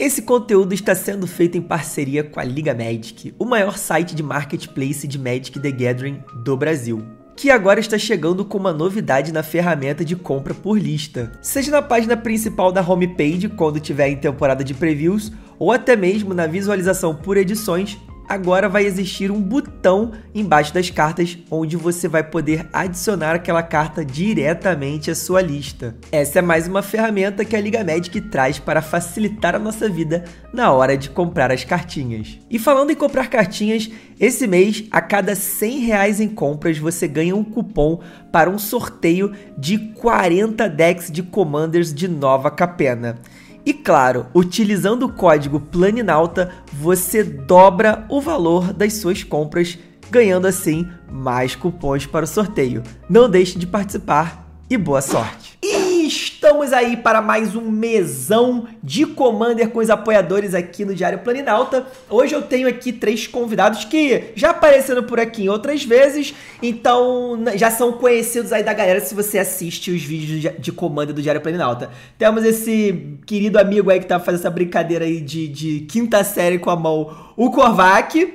Esse conteúdo está sendo feito em parceria com a Liga Magic, o maior site de marketplace de Magic the Gathering do Brasil que agora está chegando com uma novidade na ferramenta de compra por lista. Seja na página principal da homepage, quando tiver em temporada de previews, ou até mesmo na visualização por edições agora vai existir um botão embaixo das cartas onde você vai poder adicionar aquela carta diretamente à sua lista. Essa é mais uma ferramenta que a Liga Magic traz para facilitar a nossa vida na hora de comprar as cartinhas. E falando em comprar cartinhas, esse mês, a cada 100 reais em compras, você ganha um cupom para um sorteio de 40 decks de Commanders de nova capena. E claro, utilizando o código Planinauta, você dobra o valor das suas compras, ganhando assim mais cupons para o sorteio. Não deixe de participar e boa sorte! Vamos aí para mais um mesão de Commander com os apoiadores aqui no Diário Planinalta. Hoje eu tenho aqui três convidados que já apareceram por aqui em outras vezes, então já são conhecidos aí da galera se você assiste os vídeos de Commander do Diário Planinalta. Temos esse querido amigo aí que tá fazendo essa brincadeira aí de, de quinta série com a mão, o Korvac.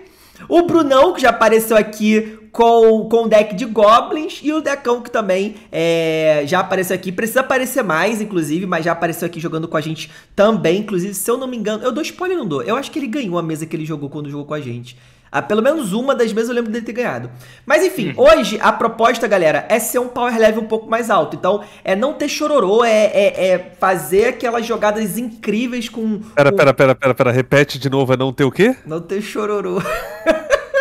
O Brunão, que já apareceu aqui com, com o deck de Goblins e o decão que também é, já apareceu aqui. Precisa aparecer mais, inclusive, mas já apareceu aqui jogando com a gente também. Inclusive, se eu não me engano, eu dou spoiler não dou. Eu acho que ele ganhou a mesa que ele jogou quando jogou com a gente. Ah, pelo menos uma das mesas eu lembro dele ter ganhado. Mas enfim, uhum. hoje a proposta, galera, é ser um power level um pouco mais alto. Então, é não ter chororô, é, é, é fazer aquelas jogadas incríveis com. Pera, com... pera, pera, pera, pera. Repete de novo, é não ter o quê? Não ter chororô.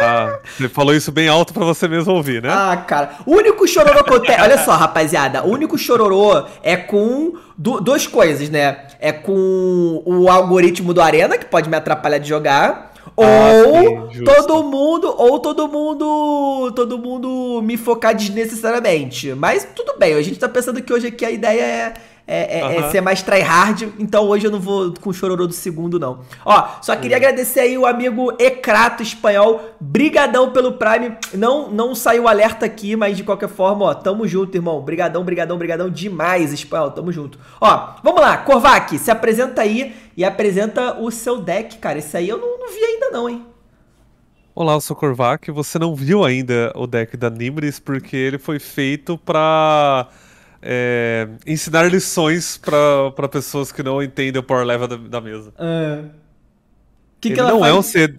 Ele ah, você falou isso bem alto para você mesmo ouvir, né? Ah, cara. O único chororô que eu tenho. Olha só, rapaziada. O único chororô é com du duas coisas, né? É com o algoritmo do Arena, que pode me atrapalhar de jogar. Ou ah, sim, todo mundo, ou todo mundo, todo mundo me focar desnecessariamente. Mas tudo bem, a gente tá pensando que hoje aqui a ideia é é, é, uhum. é ser mais tryhard. Então hoje eu não vou com o chororô do segundo, não. Ó, só queria agradecer aí o amigo Ecrato Espanhol. Brigadão pelo Prime. Não, não saiu alerta aqui, mas de qualquer forma, ó, tamo junto, irmão. Brigadão, brigadão, brigadão demais, Espanhol. Tamo junto. Ó, vamos lá. Korvac, se apresenta aí e apresenta o seu deck, cara. Esse aí eu não, não vi ainda não, hein? Olá, eu sou Korvac. Você não viu ainda o deck da Nimris porque ele foi feito pra é, ensinar lições para pessoas que não entendem o power level da, da mesa. Uh, que ele não é faz? é um C,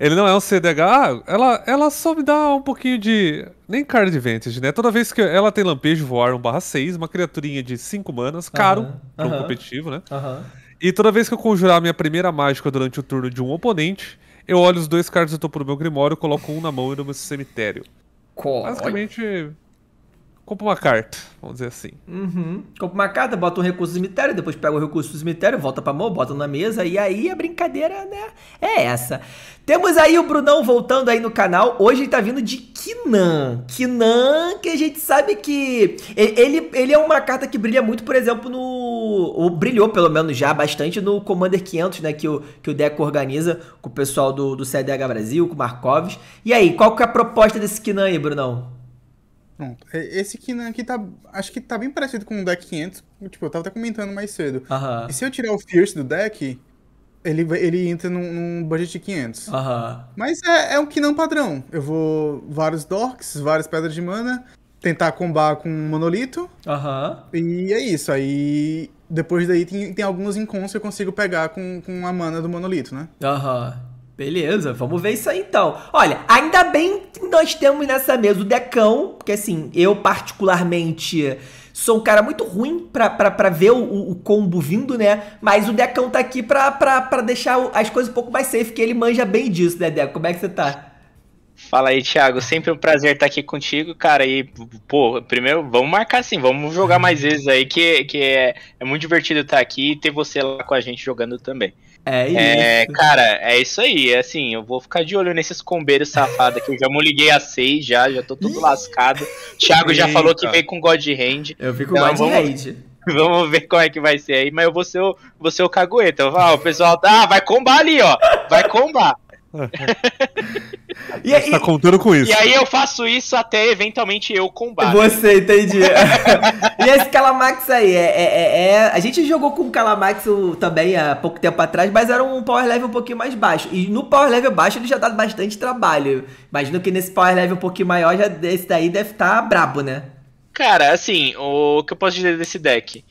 ele não é um CDH, ah, ela, ela só me dá um pouquinho de. Nem card advantage, né? Toda vez que ela tem lampejo voar 1/6, uma criaturinha de 5 manas, caro, uh -huh. um uh -huh. competitivo, né? Uh -huh. E toda vez que eu conjurar minha primeira mágica durante o turno de um oponente, eu olho os dois cards do topo do meu Grimório, coloco um na mão e no meu cemitério. Basicamente, compra uma carta, vamos dizer assim. Uhum. Compra uma carta, bota um recurso do cemitério, depois pega o recurso do cemitério, volta pra mão, bota na mesa, e aí a brincadeira, né, é essa. Temos aí o Brunão voltando aí no canal, hoje ele tá vindo de Kinan. Kinan, que a gente sabe que... Ele, ele é uma carta que brilha muito, por exemplo, no... Ou brilhou, pelo menos, já bastante no Commander 500, né, que o, que o Deco organiza com o pessoal do, do CDH Brasil, com o Markovs. E aí, qual que é a proposta desse Kinan aí, Brunão? Pronto. É, esse aqui, né, aqui tá. Acho que tá bem parecido com o deck 500. Tipo, eu tava até comentando mais cedo. Aham. E se eu tirar o Fierce do deck, ele, ele entra num, num budget de 500. Aham. Mas é, é um que não é padrão. Eu vou vários dorks, várias pedras de mana, tentar combar com um monolito. Aham. E é isso. Aí depois daí tem, tem alguns encontros que eu consigo pegar com, com a mana do monolito, né? Aham. Beleza, vamos ver isso aí então. Olha, ainda bem que nós temos nessa mesa o Decão, porque assim, eu particularmente sou um cara muito ruim pra, pra, pra ver o, o combo vindo, né? Mas o Decão tá aqui pra, pra, pra deixar as coisas um pouco mais safe, que ele manja bem disso, né, Deco? Como é que você tá? Fala aí, Thiago. Sempre um prazer estar tá aqui contigo, cara. E, pô, primeiro, vamos marcar assim, vamos jogar mais vezes aí, que, que é, é muito divertido estar tá aqui e ter você lá com a gente jogando também. É, é isso. É, cara, é isso aí. É assim, eu vou ficar de olho nesses combeiros safados aqui. Eu já me liguei a 6 já, já tô todo lascado. Thiago já falou que veio com God Hand. Eu fico então, mais vamos... Hand. Vamos ver como é que vai ser aí, mas eu vou ser o, vou ser o cagueta. ah, o pessoal tá, ah, vai combar ali, ó. Vai combar e aí, tá contando com isso. E aí eu faço isso até eventualmente eu combater. Você, entendi. e esse Calamax aí, é, é, é, é, a gente jogou com o Calamax também há pouco tempo atrás, mas era um power level um pouquinho mais baixo. E no power level baixo ele já dá bastante trabalho. Imagino que nesse power level um pouquinho maior, já esse daí deve estar tá brabo, né? Cara, assim, o que eu posso dizer desse deck?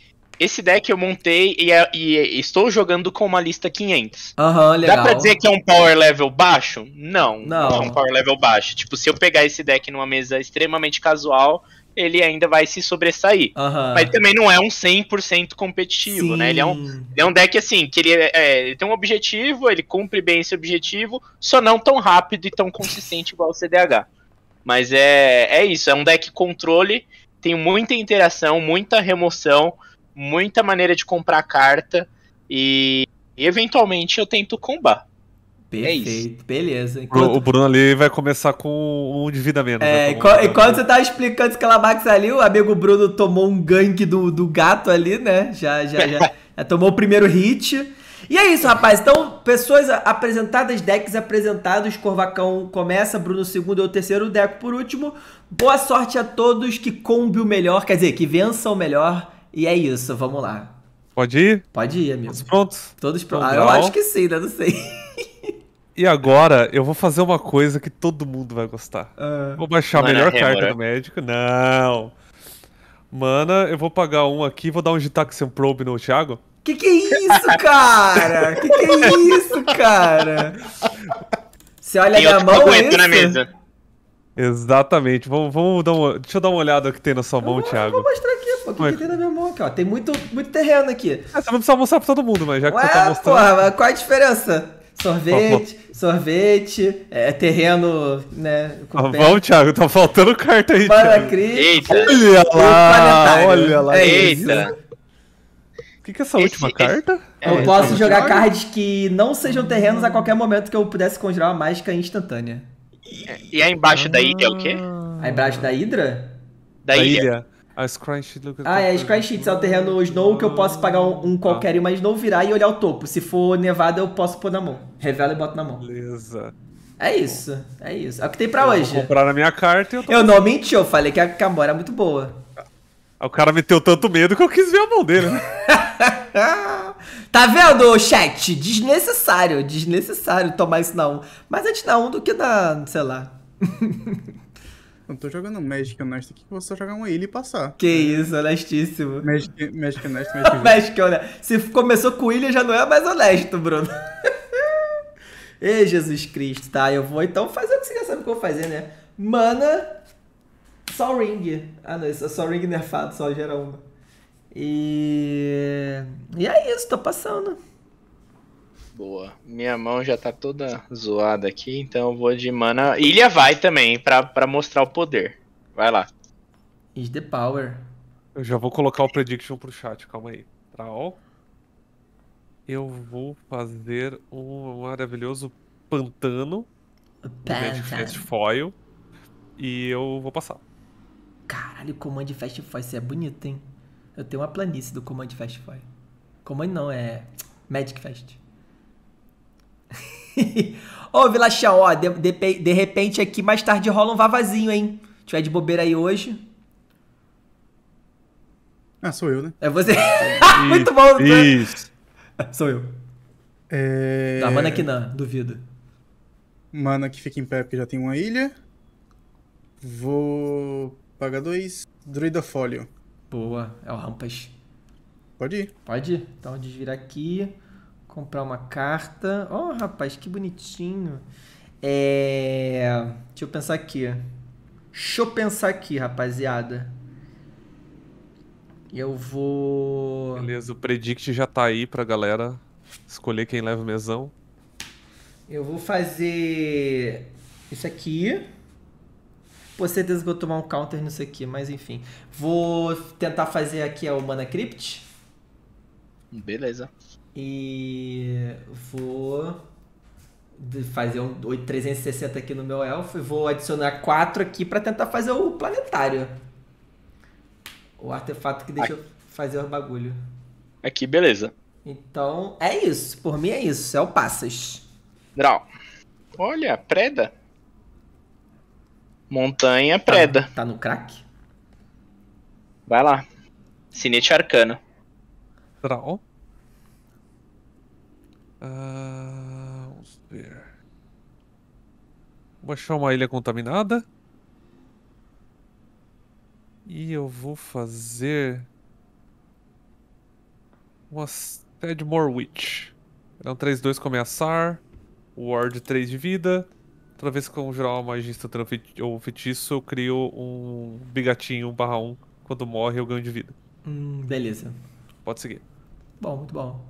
Esse deck eu montei e, é, e é, estou jogando com uma lista 500. Aham, uhum, legal. Dá pra dizer que é um power level baixo? Não, não. Não é um power level baixo. Tipo, se eu pegar esse deck numa mesa extremamente casual, ele ainda vai se sobressair. Uhum. Mas também não é um 100% competitivo, Sim. né? Ele é, um, ele é um deck, assim, que ele, é, é, ele, tem um objetivo, ele cumpre bem esse objetivo, só não tão rápido e tão consistente igual o CDH. Mas é, é isso, é um deck controle, tem muita interação, muita remoção, muita maneira de comprar carta e, eventualmente eu tento combar. Perfeito, é beleza. Enquanto... O Bruno ali vai começar com um de vida menos. É, né? enquanto você estava tá explicando esse Calamax ali, o amigo Bruno tomou um gank do, do gato ali, né? Já, já, já, já tomou o primeiro hit. E é isso, rapaz. Então, pessoas apresentadas, decks apresentados. Corvacão começa, Bruno segundo ou terceiro, Deco por último. Boa sorte a todos que combe o melhor, quer dizer, que vençam o melhor. E é isso, vamos lá. Pode ir? Pode ir, amigo. Todos prontos? Todos então, prontos. Ah, eu acho que sim, né? Não sei. E agora eu vou fazer uma coisa que todo mundo vai gostar. Uh, vou baixar a é melhor carta né? do médico. Não. Mana, eu vou pagar um aqui, vou dar um Gitaxian Probe no Thiago. Que que é isso, cara? que que é isso, cara? Você olha na a mão, é isso? na mesa. Exatamente. Vamos, vamos dar uma... Deixa eu dar uma olhada o que tem na sua mão, eu, Thiago. Eu vou mostrar aqui que, tem na minha mão aqui, ó? Tem muito, muito terreno aqui. É, você não precisa mostrar pra todo mundo, mas já que você tá mostrando. Porra, qual é a diferença? Sorvete, sorvete, é, terreno, né? Ah, vamos, Thiago, tá faltando carta aí. Para Eita. Olha lá, olha lá. É Eita. O que, que é essa esse, última esse, é carta? É, eu posso jogar joga? cards que não sejam terrenos a qualquer momento que eu pudesse conjurar uma mágica instantânea. E, e aí embaixo ah. da ilha é o quê? Aí embaixo da Hidra? Da, da ilha. ilha. A Scrunchie Lucas. Ah, é, a Scrunchie é o terreno Snow que eu posso pagar um, um ah. qualquer ah. mas não virar e olhar o topo. Se for nevado, eu posso pôr na mão. Revela e boto na mão. Beleza. É isso, é isso. É o que tem pra eu hoje. Vou comprar na minha carta e eu tô. Eu não menti, eu falei que a Camora é muito boa. Ah, o cara meteu tanto medo que eu quis ver a mão dele, né? tá vendo, chat? Desnecessário, desnecessário tomar isso na 1. Mais antes na 1 um do que na, sei lá. quando tô jogando Magic Honesto aqui, que você só jogar uma ilha e passar. Que isso, honestíssimo. Magic, Magic Honesto, Magic Magic honesto. Se começou com ilha, já não é mais honesto, Bruno. Ei, Jesus Cristo, tá? Eu vou então fazer o que você já sabe o que eu vou fazer, né? Mana, só ring. Ah, não, isso é só ring nerfado, só gera uma. E... E é isso, tô passando. Boa. Minha mão já tá toda zoada aqui, então eu vou de mana. Ilha vai também, pra, pra mostrar o poder. Vai lá. Is the power. Eu já vou colocar o prediction pro chat, calma aí. Traol? Eu vou fazer um maravilhoso pantano. Pantano. Um foil. E eu vou passar. Caralho, Command Fast Foil, isso é bonito, hein? Eu tenho uma planície do Command Fast Foil. Command não, é Magic Fast. Ô, vilachão, ó, de, de, de, repente aqui mais tarde rola um vavazinho, hein? Tiver de bobeira aí hoje. Ah, sou eu, né? É você. Isso, Muito bom. Né? Isso. Né? Sou eu. É... Tá, mana que não, duvido. Mana que fica em pé porque já tem uma ilha. Vou pagar dois. Druida Folio. Boa, é o Rampas. Pode ir. Pode ir. Então, desvirar aqui comprar uma carta. Ó, oh, rapaz, que bonitinho. É... Deixa eu pensar aqui. Deixa eu pensar aqui, rapaziada. Eu vou. Beleza, o predict já tá aí pra galera escolher quem leva o mesão. Eu vou fazer isso aqui. Pô, certeza que eu vou tomar um counter nisso aqui, mas enfim. Vou tentar fazer aqui a Humana Crypt. Beleza. E vou fazer um 360 aqui no meu elfo e vou adicionar 4 aqui para tentar fazer o planetário. O artefato que deixa aqui. eu fazer o bagulho. Aqui, beleza. Então, é isso. Por mim é isso. É o Passas. Draw. Olha, preda. Montanha, tá preda. Tá, tá no crack? Vai lá. Sinete arcano. Draw. Ah, vamos ver. Vou achar uma ilha contaminada. E eu vou fazer. Uma Tedmore Witch. É um 3-2 com ameaçar. Ward 3 de vida. Toda vez que eu conjurar uma magia instantânea ou feitiço, eu crio um bigatinho 1 barra 1. Quando morre, eu ganho de vida. Hum, beleza. Pode seguir. Bom, muito bom.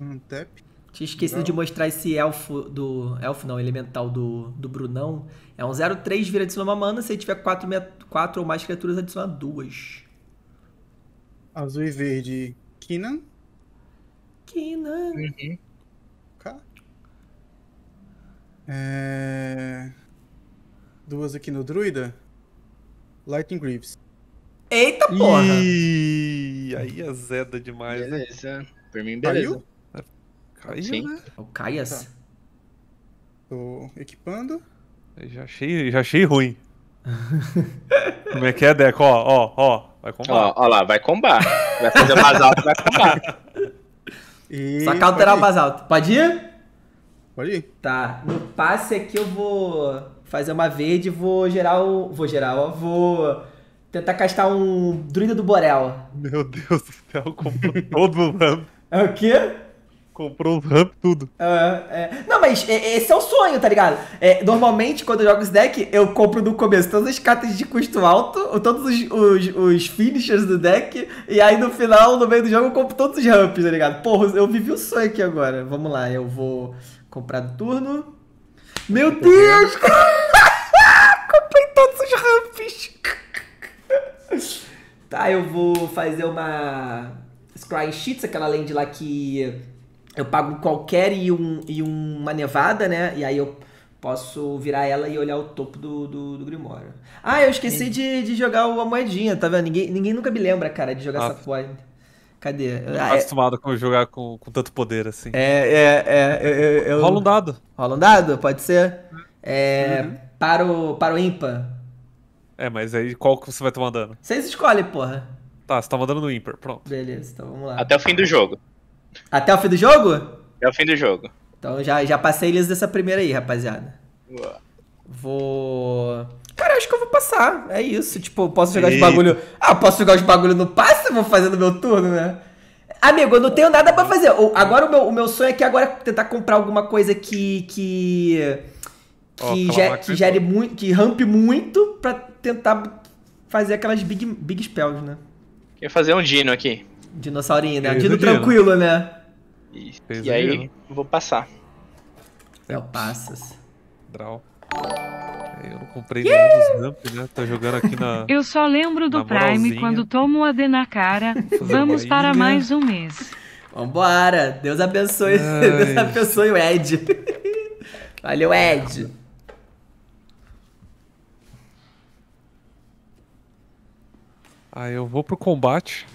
Um tap. Tinha esquecido não. de mostrar esse elfo do. Elfo não, elemental do, do Brunão. É um 03, vira adicionar uma mana. Se ele tiver 4, 4 ou mais criaturas, adiciona duas. Azul e verde. Kinan? Kinan. Uhum. É... Duas aqui no Druida. Lightning Greaves. Eita porra! Ih, aí azeda é demais. Beleza. Né? Por mim, beleza. Caiu? Caio, Sim. né? O Caias. Tá. Tô equipando. Eu já achei, já achei ruim. Como é que é, Deco? Ó, ó, ó. Vai combar. Ó, ó lá, vai combar. Vai fazer basalto, vai combar. E... Só alterar o basalto. Pode ir? Pode ir. Tá. No passe aqui eu vou fazer uma verde e vou gerar o. Vou gerar, ó. Vou tentar castar um druida do Borel. Meu Deus do céu, como todo mundo. É o quê? Comprou o ramp tudo. é. Não, mas esse é o sonho, tá ligado? É, normalmente, quando eu jogo esse deck, eu compro no começo todas as cartas de custo alto, todos os, os, os finishers do deck, e aí no final, no meio do jogo, eu compro todos os ramps, tá ligado? Porra, eu vivi o sonho aqui agora. Vamos lá, eu vou comprar do turno. Meu tá Deus! Comprei todos os ramps! tá, eu vou fazer uma. Scry Sheets, aquela land lá que eu pago qualquer e, um, e uma nevada, né? E aí eu posso virar ela e olhar o topo do, do, do Grimório. Ah, eu esqueci de, de jogar a moedinha, tá vendo? Ninguém, ninguém nunca me lembra, cara, de jogar ah. essa porra. Cadê? Não ah, é- acostumado é... com jogar com, com tanto poder assim. É, é, é. Eu, eu... Rola um dado. Rola um dado, pode ser? É. Uhum. Para, o, para o ímpar. É, mas aí qual que você vai tomar dano? Vocês escolhem, porra. Tá, você tá mandando no ímpar, pronto. Beleza, então vamos lá. Até o fim do jogo. Até o fim do jogo? Até o fim do jogo. Então já, já passei eles dessa primeira aí, rapaziada. Boa. Vou. Cara, acho que eu vou passar. É isso. Tipo, posso jogar Eita. de bagulho. Ah, posso jogar de bagulho no passe? Vou fazer no meu turno, né? Amigo, eu não tenho nada para fazer. Agora o meu, o meu sonho aqui agora é tentar comprar alguma coisa que. que. que, oh, gere, que gere muito. que rampe muito pra tentar fazer aquelas big, big spells, né? Queria fazer um Dino aqui. Dinossaurinho, né? Dino tranquilo, né? E, e aí, vou passar. É o passas. Draw. É, eu não comprei yeah! nenhum dos ramps, né? Tá jogando aqui na. Eu só lembro do Prime quando tomo o AD na cara. Vamos para mais um mês. Vambora! Deus abençoe. Ai. Deus abençoe o Ed. Valeu, Ed. Aí ah, eu vou pro combate.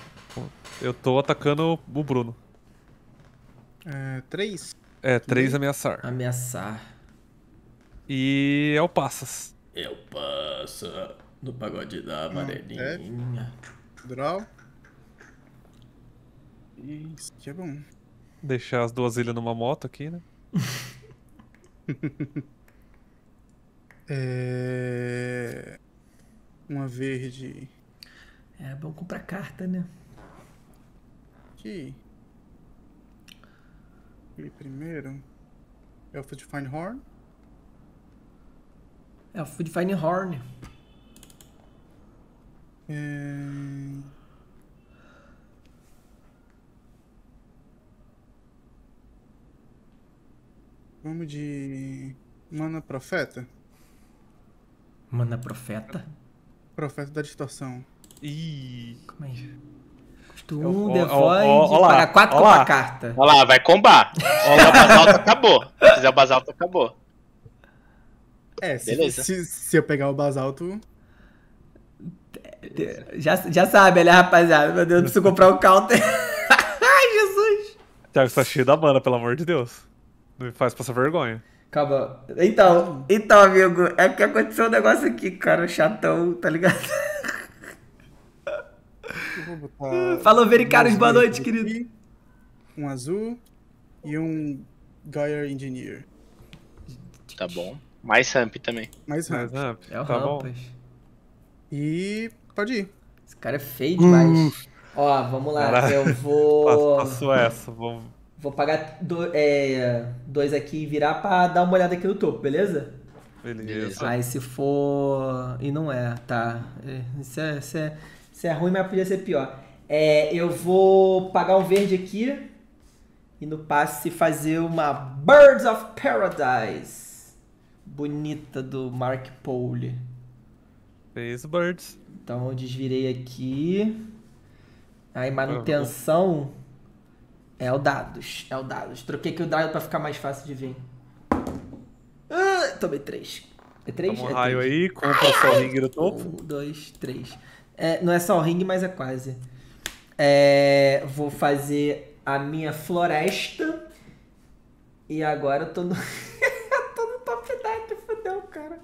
Eu tô atacando o Bruno. É, três? É, três ameaçar. Ameaçar. E é o Passas. Eu é passo no pagode da hum, amarelinha. É. Draw. Isso que é bom. Deixar as duas ilhas numa moto aqui, né? é... Uma verde. É bom comprar carta, né? aqui. E primeiro, Elfo é de horn Elfo de Finehorn. É... Vamos de Mana Profeta. Mana Profeta? Profeta da Distorção. Ih! Como é isso? Tu devolve para quatro uma carta. Olha lá, vai combar. Olha o basalto acabou. Se fizer o basalto, acabou. É, Beleza. Se, se, eu pegar o basalto. Já, já sabe, né, rapaziada? Meu Deus, eu preciso comprar um counter. Ai, Jesus! Thiago, você tá cheio da mana, pelo amor de Deus. Não me faz passar vergonha. Calma. Então, então, amigo, é que aconteceu um negócio aqui, cara, chatão, tá ligado? Botar... Falou, Vericaros, boa noite, querido. Um azul e um Gaia Engineer. Tá bom. Mais ramp também. Mais ramp. Mais ramp. É o tá rampas. Bom. E pode ir. Esse cara é feio demais. Uh. Ó, vamos lá. Caraca. Eu vou. Passou essa, vou. Vou pagar do, é, dois aqui e virar pra dar uma olhada aqui no topo, beleza? Beleza. Aí se for. E não é, tá. É, isso é. Isso é... Isso é ruim, mas podia ser pior. É, eu vou pagar um verde aqui e no passe fazer uma Birds of Paradise. Bonita do Mark Pole. Fez Birds. Então eu desvirei aqui. Aí manutenção é o dados. É o dados. Troquei aqui o dado pra ficar mais fácil de vir. Ah, tomei três. É três? Toma um é raio três. aí, compra o ringue no topo. Um, dois, três. É, não é só o ringue, mas é quase. É, vou fazer a minha floresta. E agora eu tô no. tô no top deck, fodeu cara.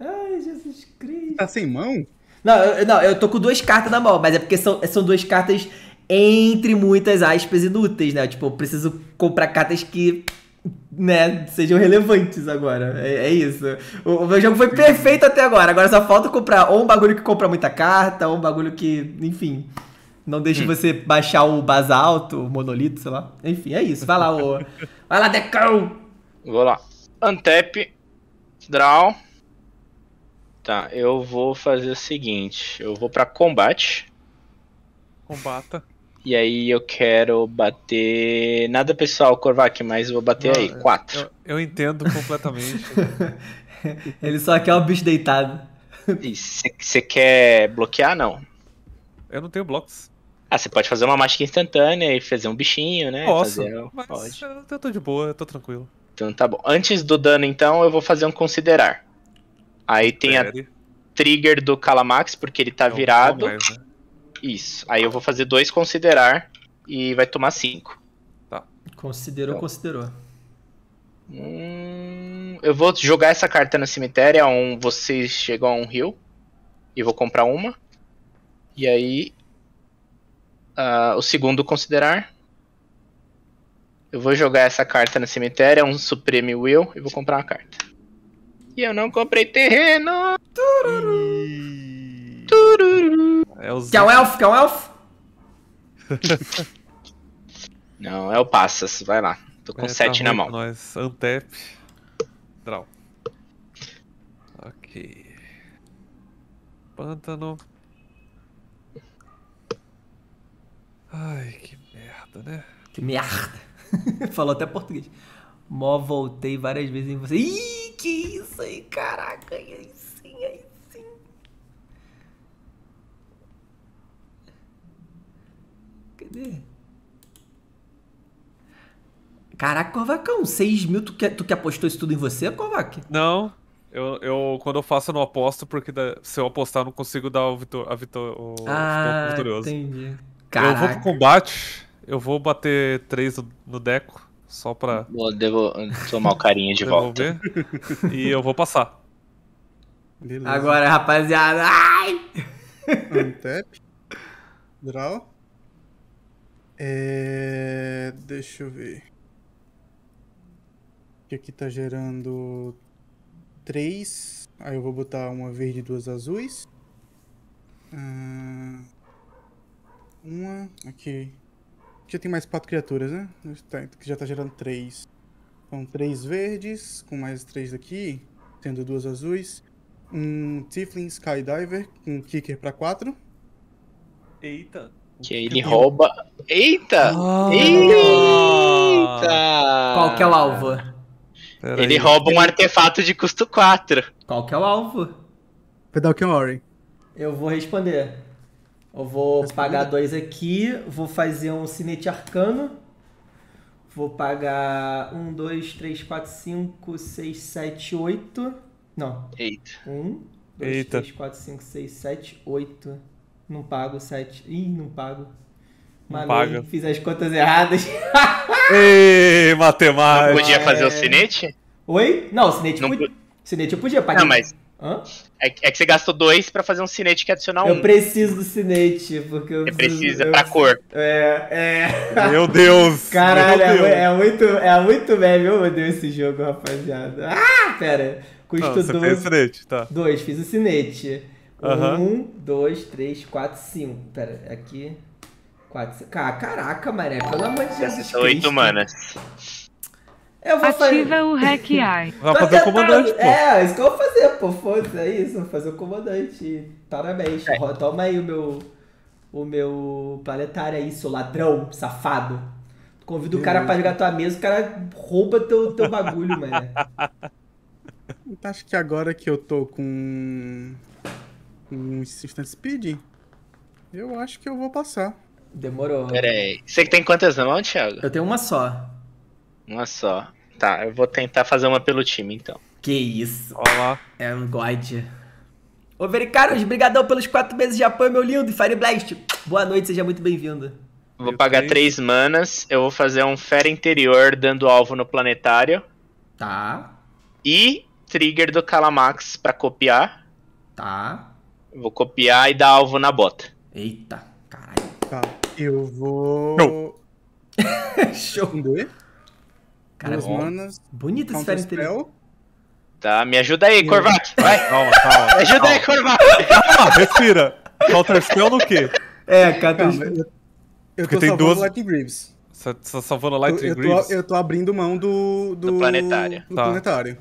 Ai, Jesus Cristo. Tá sem mão? Não, eu, não, eu tô com duas cartas na mão, mas é porque são, são duas cartas entre muitas aspas inúteis, né? Tipo, eu preciso comprar cartas que né, sejam relevantes agora. É, é isso. O, o, jogo foi perfeito até agora. Agora só falta comprar ou um bagulho que compra muita carta, ou um bagulho que, enfim, não deixe hum. você baixar o basalto, o monolito, sei lá. Enfim, é isso. Vai lá, ô. Vai lá, Decão! Vou lá. Antep, draw. Tá, eu vou fazer o seguinte. Eu vou para combate. Combata. E aí eu quero bater. Nada pessoal, Korvac, mas vou bater Não, aí, quatro. Eu, eu, entendo completamente. Ele só quer o bicho deitado. Você quer bloquear? Não. Eu não tenho blocos. Ah, você pode fazer uma mágica instantânea e fazer um bichinho, né? Posso, fazer... mas pode. eu tô de boa, eu tô tranquilo. Então tá bom. Antes do dano, então, eu vou fazer um considerar. Aí tem a trigger do Calamax, porque ele tá é virado. Mais, isso. Aí eu vou fazer dois considerar e vai tomar cinco. Tá. Considerou, então. considerou. Hum, eu vou jogar essa carta no cemitério, é um, vocês chegam a um rio. E vou comprar uma. E aí. Uh, o segundo considerar. Eu vou jogar essa carta no cemitério, é um Supreme Will, e vou comprar uma carta. E eu não comprei terreno! Tururu. E... É o Quer um elfo? Quer um elfo? Não, é o Passas, vai lá. Tô com 7 é, tá na mão. Nós, Antep, Draw. Ok. Pântano. Ai, que merda, né? Que merda. Falou até português. Mó voltei várias vezes em você. Ih, que isso aí, caraca. Isso. Cadê? Caraca, Kovacão! 6 mil, tu que, tu que apostou isso tudo em você, Kovac? Não, eu, eu quando eu faço eu não aposto, porque da, se eu apostar eu não consigo dar o vitor, a vitor, o, ah, vitorioso. entendi. Caraca. Eu vou pro combate, eu vou bater 3 no, deco, só pra... Vou devo, tomar o de volta. e eu vou passar. Beleza. Agora, rapaziada, ai! Untap, draw... É... Deixa eu ver. Que aqui tá gerando três. Aí eu vou botar uma verde e duas azuis. Ah, uma. Aqui. Já tem mais quatro criaturas, né? Tá, então já tá gerando três. Então, três verdes, com mais três aqui tendo duas azuis. Um Tiflin Skydiver com um Kicker pra quatro. Eita! Que ele rouba. Eita! Ah, Eita! Qual que é o alvo? Pera ele aí. rouba um artefato de custo 4. Qual que é o alvo? Pedalkin Ori. Eu vou responder. Eu vou Responde. pagar dois aqui, vou fazer um cinete arcano. Vou pagar 1, 2, 3, 4, 5, 6, 7, 8. Não. Eita. 1, 2, 3, 4, 5, 6, 7, 8. Não pago 7. Ih, não pago. Não Malei, fiz as contas erradas. Ei, matemática. Não podia fazer é... o sinete? Oi? Não, o sinete, não podia. Sinete eu podia pagar. Não, mas. Hã? É que é você gastou dois pra fazer um sinete que é adicional um. Eu preciso do sinete, porque eu. Você preciso, precisa, eu... pra cor. É, é. Meu Deus! Caralho, meu é Deus. É, é, muito, é muito meme. Eu odeio esse jogo, rapaziada. Ah, pera. Custo 2. Dois, tá. dois, fiz o sinete. Uhum. Um, dois, três, quatro, cinco. Pera, aqui. Quatro, cinco. Ah, caraca, mané. Pelo amor de Jesus. São oito manas. Eu vou Ativa fazer... o Hack AI. Vai fazer o comandante, pô. É, é, isso que eu vou fazer, pô. Foda-se, é isso. Vou fazer o comandante. Parabéns. É. Toma aí o meu. O meu planetário aí, seu ladrão, safado. Convida o cara pra jogar tua mesa, o cara rouba teu, teu bagulho, mano. Acho que agora que eu tô com um Instant Speed, eu acho que eu vou passar. Demorou. Peraí, Você que tem quantas na mão, Thiago? Eu tenho uma só. Uma só. Tá, eu vou tentar fazer uma pelo time, então. Que isso. Olá. É um god. Ô, Vericaros, brigadão pelos quatro meses de apoio, meu lindo. Fire Blast, boa noite, seja muito bem-vindo. Vou pagar três manas, eu vou fazer um Fera Interior dando alvo no planetário. Tá. E Trigger do Calamax pra copiar. Tá. Vou copiar e dar alvo na bota. Eita, caralho. Tá, eu vou. Não. Show. de Cara, Duas manas. Bonita esfera interior. Tá, me ajuda aí, Corvac. Vai. Calma, calma. Me ajuda calma. aí, Corvac. Calma, respira. Counter Spell no quê? É, Counter Spell. Eu, eu Porque tô tem duas... Lightning Greaves. Você tá salvando Lightning eu, eu Greaves? Tô, eu tô abrindo mão do... Do, do planetário. Do tá. planetário.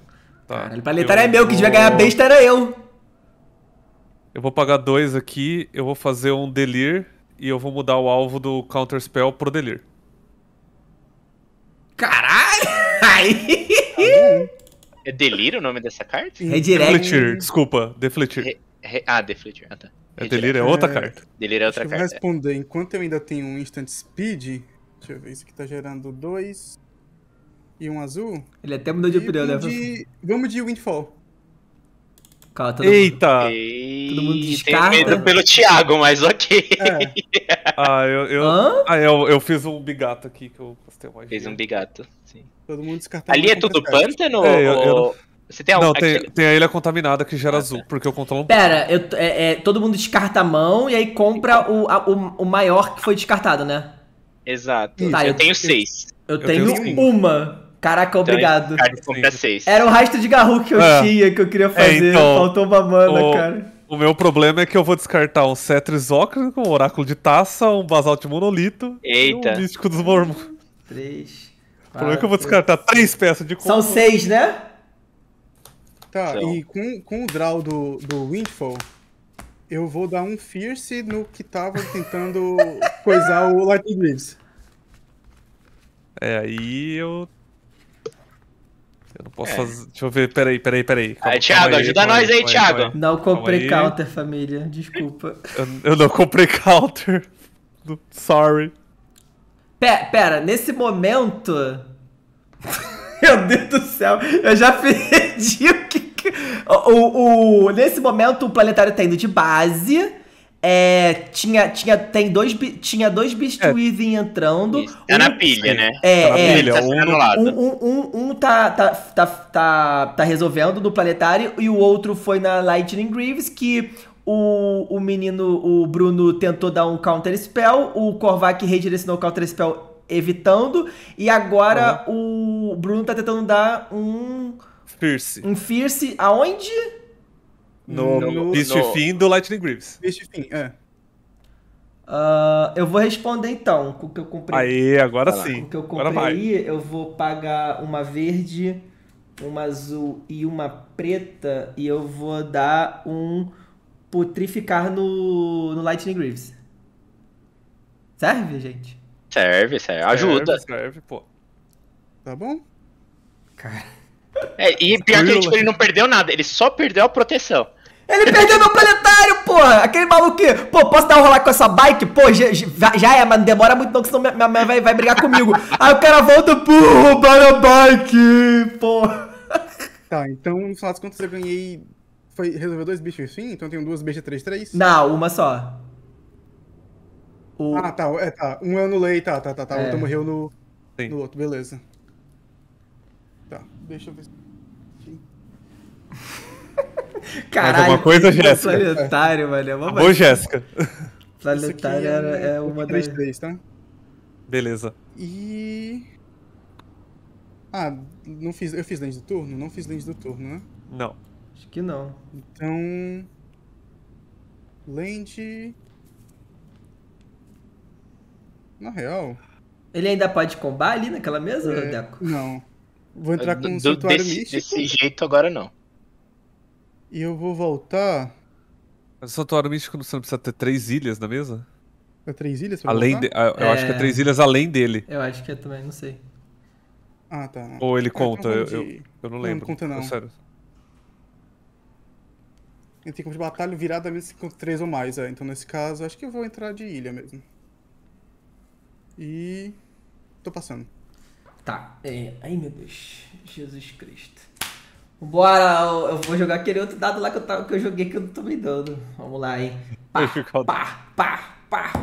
Tá. Caralho, planetário eu é meu, que devia ganhar besta era eu. Eu vou pagar dois aqui, eu vou fazer um Delir e eu vou mudar o alvo do Counter Spell pro Delir. Caralho! Aí! É Delir o nome dessa carta? Redirect. É defletir, desculpa, Defletir. Re, re, ah, Defletir, ah tá. É Delir é outra é... carta. Delir é outra carta. Eu é. responder, enquanto eu ainda tenho um Instant Speed, deixa eu ver, isso aqui tá gerando dois e um azul. Ele até mudou de opinião, né? Vamos de Windfall todo Eita! Mundo, todo mundo descarta. Tenho medo pelo Thiago, mas ok. É. Ah, eu, eu, ah, eu, eu, fiz um bigato aqui que eu postei mais. Fez um bigato, sim. Todo mundo descarta. Ali é tudo pântano? É, eu, ou... Você tem algum... Não, tem, tem, a ilha contaminada que gera ah, azul, tá. porque eu controlo um Pera, eu, é, é, todo mundo descarta a mão e aí compra o, a, o, o maior que foi descartado, né? Exato. Tá, eu, eu, tenho seis. Eu, eu tenho, tenho uma. Caraca, então, obrigado. Então, Era o rastro de garru que eu é. tinha, que eu queria é, fazer. É, então, Faltou uma mana, o, cara. O meu problema é que eu vou descartar um Cetris Ocrânico, um Oráculo de Taça, um Basalto Monolito Eita. e um Místico dos Mormons. Três. O problema é que eu vou descartar três peças de combo. São seis, né? Tá, então. e com, com o draw do, do Windfall, eu vou dar um Fierce no que tava tentando coisar o Lightning Greaves. É, aí eu eu não posso é. fazer. Deixa eu ver, peraí, peraí, peraí. Ah, calma, aí, Thiago, aí, ajuda aí, nós aí, aí Thiago. Não comprei counter, família. Desculpa. Eu, eu não comprei counter. Sorry. Pera, pera, nesse momento. Meu Deus do céu, eu já perdi o que. O, o, o, nesse momento, o planetário tá indo de base. É, tinha, tinha, tem dois, tinha dois Beast é. Weaving entrando. Tá um, na pilha, né? É, tá é. Pilha, tá um, um, um, um, tá, tá, tá, tá, tá resolvendo no planetário e o outro foi na Lightning Greaves, que o, o menino, o Bruno, tentou dar um counter spell, o Korvac redirecionou o counter spell evitando, e agora uhum. o Bruno tá tentando dar um. Fierce. Um Fierce aonde? No, no Beast no... Fim do Lightning Greaves. Beast Fim, é. Uh, eu vou responder então com o que eu comprei. Aí, agora ah, sim. Com o que eu comprei, eu vou pagar uma verde, uma azul e uma preta. E eu vou dar um putrificar no, no Lightning Greaves. Serve, gente? Serve, serve. Ajuda. Serve, serve pô. Tá bom? Cara. É, e pior que ele, tipo, né? ele não perdeu nada, ele só perdeu a proteção. Ele perdeu meu planetário, porra! Aquele maluco que, pô, posso dar um rolar com essa bike? Pô, já, já é, mas não demora muito não, que senão minha mãe vai, vai brigar comigo. Aí o cara volta, pô, roubaram a bike, pô. Tá, então, no final das contas, eu ganhei... Foi, resolveu dois bichos, sim? Então eu tenho duas bichas 3-3? Não, uma só. O... Ah, tá, é, tá. Um eu anulei, tá, tá, tá, tá. É. O outro morreu no, no outro, beleza. Tá, deixa eu ver. Caralho, Mais alguma coisa, Jéssica? Planetário, é. velho. É Ô, Jéssica. Planetário é, é uma é é das... Três, tá? Beleza. E... Ah, não fiz, eu fiz lente do turno? Não fiz lente do turno, né? Não. Acho que não. Então... Lente... Na real... Ele ainda pode combar ali naquela mesa, é, Deco? Não. Vou entrar com um do, santuário desse, místico. Desse jeito agora não. E eu vou voltar. Mas o santuário místico você não precisa ter três ilhas na mesa? É três ilhas? Pra além de, ah, eu é... acho que é, é três ilhas além dele. Eu acho que é também, não sei. Ah, tá. Não. Ou ele ah, conta, então eu, eu, eu, eu, não lembro. Não, não conta não. É sério. Ele tem como de batalha virada mesmo com três ou mais, é. Então nesse caso, acho que eu vou entrar de ilha mesmo. E. tô passando. Tá. É, ai, meu Deus. Jesus Cristo. Bora, eu vou jogar aquele outro dado lá que eu, tava, que eu joguei que eu não tô me dando. Vamos lá, hein. Pá, pá, pá, pá.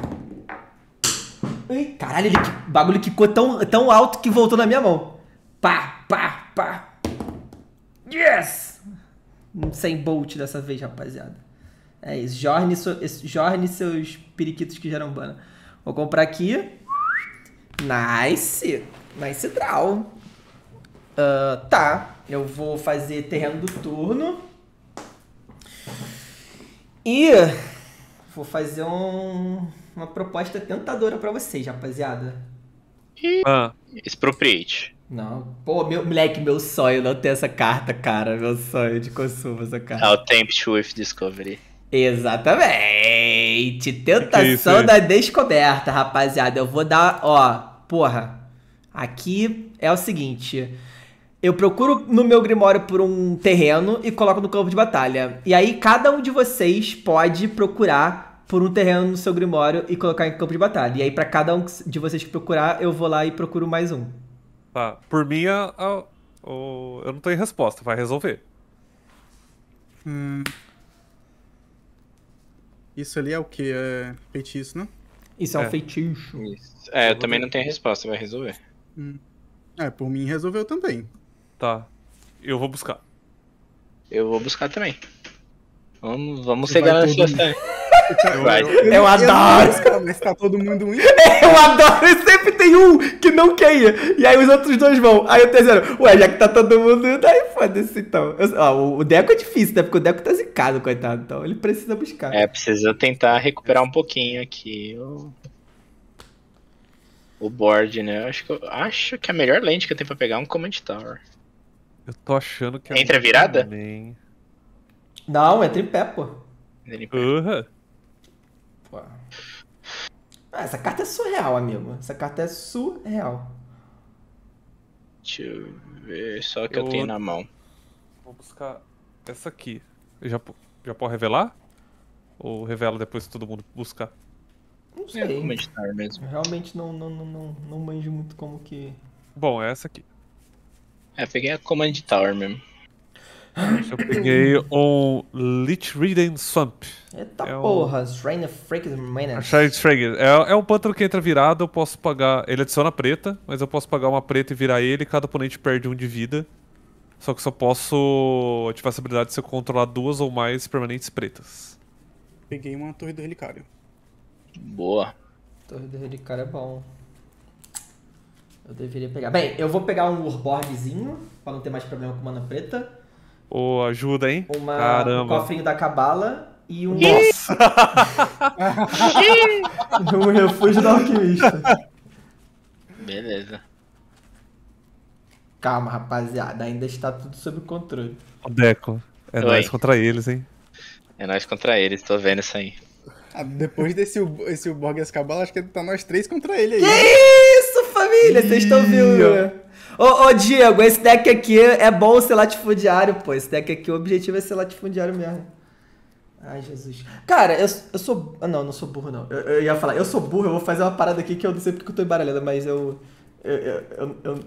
Ai, caralho, o que bagulho quicou tão, tão alto que voltou na minha mão. Pá, pá, pá. Yes! Sem bolt dessa vez, rapaziada. É isso. Jorne, so, Jorne seus periquitos que geram bana. Vou comprar aqui. Nice. Mais draw. Uh, ah, tá, eu vou fazer terreno do turno. E vou fazer um, uma proposta tentadora para vocês, rapaziada. Ah, expropriate. Não, pô, meu, moleque, meu sonho não ter essa carta, cara. Meu sonho de consumo essa carta. Ah, o Tempt with Discovery. Exatamente! É Tentação é da descoberta, rapaziada. Eu vou dar, ó, porra. Aqui é o seguinte. Eu procuro no meu Grimório por um terreno e coloco no campo de batalha. E aí cada um de vocês pode procurar por um terreno no seu Grimório e colocar em campo de batalha. E aí para cada um de vocês que procurar, eu vou lá e procuro mais um. Tá, por mim eu, é, é eu não tenho resposta, vai resolver. Hum. Isso ali é o que? É feitiço, né? Isso é, é. um feitiço. Isso. É, eu, eu também ver. não tenho resposta, vai resolver. É, por mim resolveu também. Tá. Eu vou buscar. Eu vou buscar também. Vamos, vamos chegar na sua Vai. Eu, eu, eu adoro! mas tá todo mundo Eu adoro! sempre tem um que não quer ir. E aí os outros dois vão. Aí o terceiro, ué, já que tá todo mundo indo, aí foda-se então. Eu, ó, o Deco é difícil, né? Porque o Deco tá zicado, coitado. Então ele precisa buscar. É, precisa tentar recuperar um pouquinho aqui. Eu o board, né? Eu acho que, eu, acho que a melhor lente que eu tenho pra pegar é um Command Tower. Eu tô achando que é. Entra virada? Também. Não, é tripé, pô. Uhum. Ah, essa carta é surreal, amigo. Essa carta é surreal. Deixa eu ver só que eu, eu tenho na mão. Vou buscar essa aqui. já, já pode revelar? Ou revela depois que todo mundo buscar? Não é, sei. É, realmente mesmo. realmente não, não, não, não, não manjo muito como que. Bom, é essa aqui. É, peguei a Command Tower mesmo. Eu peguei um Lich reading Swamp. Eita é um... porra, Shrine of Fragrance Manor. É, é um pântano que entra virado, eu posso pagar. Ele adiciona preta, mas eu posso pagar uma preta e virar ele, cada oponente perde um de vida. Só que só posso ativar essa habilidade se eu controlar duas ou mais permanentes pretas. Peguei uma torre do relicário. Boa. Torre do Relicário é bom. Eu deveria pegar. Bem, eu vou pegar um Urborgzinho, pra não ter mais problema com mana preta. Ô, oh, ajuda, hein? Uma, Caramba. Um cofrinho da Cabala e um. Nossa! um refúgio da alquimista. Beleza. Calma, rapaziada, ainda está tudo sob controle. O Deco, é Oi. nós contra eles, hein? É nós contra eles, tô vendo isso aí. Ah, depois desse esse Borges Cabala, acho que tá nós três contra ele aí. Que isso, família? Vocês estão vendo? Né? Ô, ô, Diego, esse deck aqui é bom ser latifundiário, pô. Esse deck aqui, o objetivo é ser latifundiário mesmo. Ai, Jesus. Cara, eu, eu sou. Ah, não, não sou burro, não. Eu, eu, ia falar, eu sou burro, eu vou fazer uma parada aqui que eu não sei porque eu tô embaralhada, mas eu. eu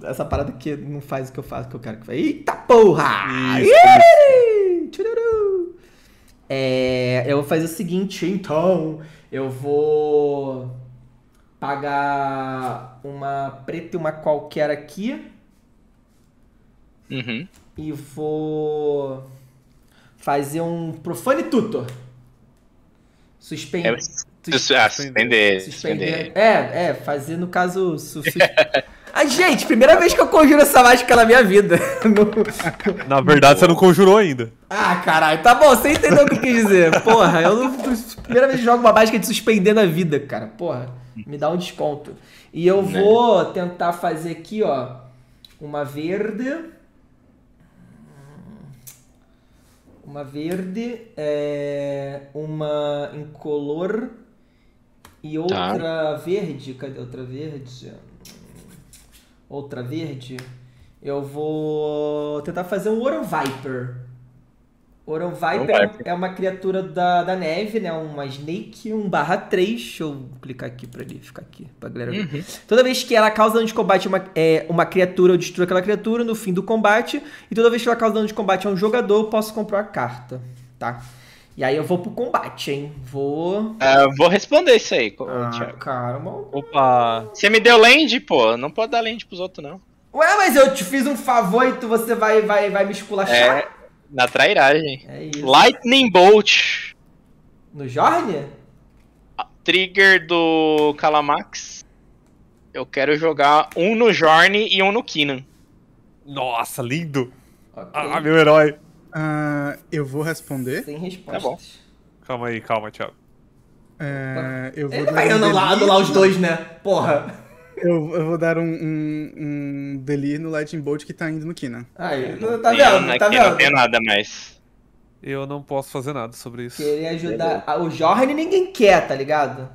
essa parada aqui não faz o que eu faço, o que eu quero que faça. Eita porra! Isso, é, eu vou fazer o seguinte, então. Eu vou pagar uma preta e uma qualquer aqui. Uhum. E vou fazer um Profane Tutor. Suspender. É, ah, suspender, suspender. suspender. É, é, fazer no caso. Su, su, Ah, gente, primeira vez que eu conjuro essa mágica na minha vida. Na verdade, você não conjurou ainda. Ah, caralho, tá bom, você entendeu o que eu quis dizer. Porra, eu não... Primeira vez que jogo uma mágica de suspender na vida, cara. Porra, me dá um desconto. E eu né? vou tentar fazer aqui, ó, uma verde. Uma verde, é... uma incolor e tá. outra tá. verde. Cadê outra verde? outra verde, eu vou tentar fazer um Ouro Viper. Ouro Viper é uma criatura da, da neve, né? Uma Snake 1 barra 3. Deixa eu clicar aqui pra ele ficar aqui, pra galera ver. Uhum. Toda vez que ela causa dano de combate uma, é, uma criatura, eu destruo aquela criatura no fim do combate. E toda vez que ela causa dano de combate a um jogador, eu posso comprar a carta, tá? E aí eu vou pro combate, hein? Vou. É, vou responder isso aí, ah, Thiago. Cara, Opa. Você me deu land, pô. Não pode dar land pros outros, não. Ué, mas eu te fiz um favor e tu você vai, vai, vai me esculachar. É, na trairagem. É isso. Lightning Bolt. No jorne Trigger do Calamax. Eu quero jogar um no Jorne e um no Kinan. Nossa, lindo. Okay. Ah, meu herói. Uh, eu vou responder. Sem resposta. Tá bom. Calma aí, calma, Thiago. É, eu vou Ele vai anular, anular os dois, né? Porra. Eu, eu vou dar um, um, um Delir no Lightning Bolt que tá indo no Kina. Aí, não, tá vendo? Tá vendo? Não é tá tem nada mais. Eu não posso fazer nada sobre isso. Querer ajudar. o Jorne ninguém quer, tá ligado?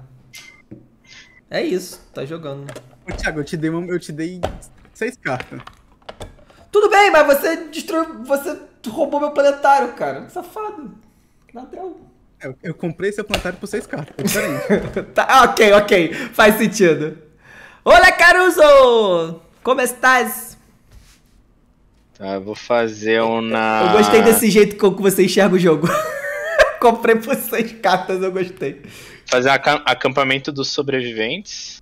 É isso, tá jogando. Ô, Thiago, eu te dei, uma, eu te dei seis cartas. Tudo bem, mas você destruiu. Você tu roubou meu planetário, cara. Que safado. Ladrão. Eu, eu comprei seu planetário por 6k. tá, ok, ok. Faz sentido. Olá, Caruso! Como estás? Tá, eu vou fazer um na. Eu gostei desse jeito que você enxerga o jogo. Comprei por seis cartas, eu gostei. Fazer acampamento dos sobreviventes.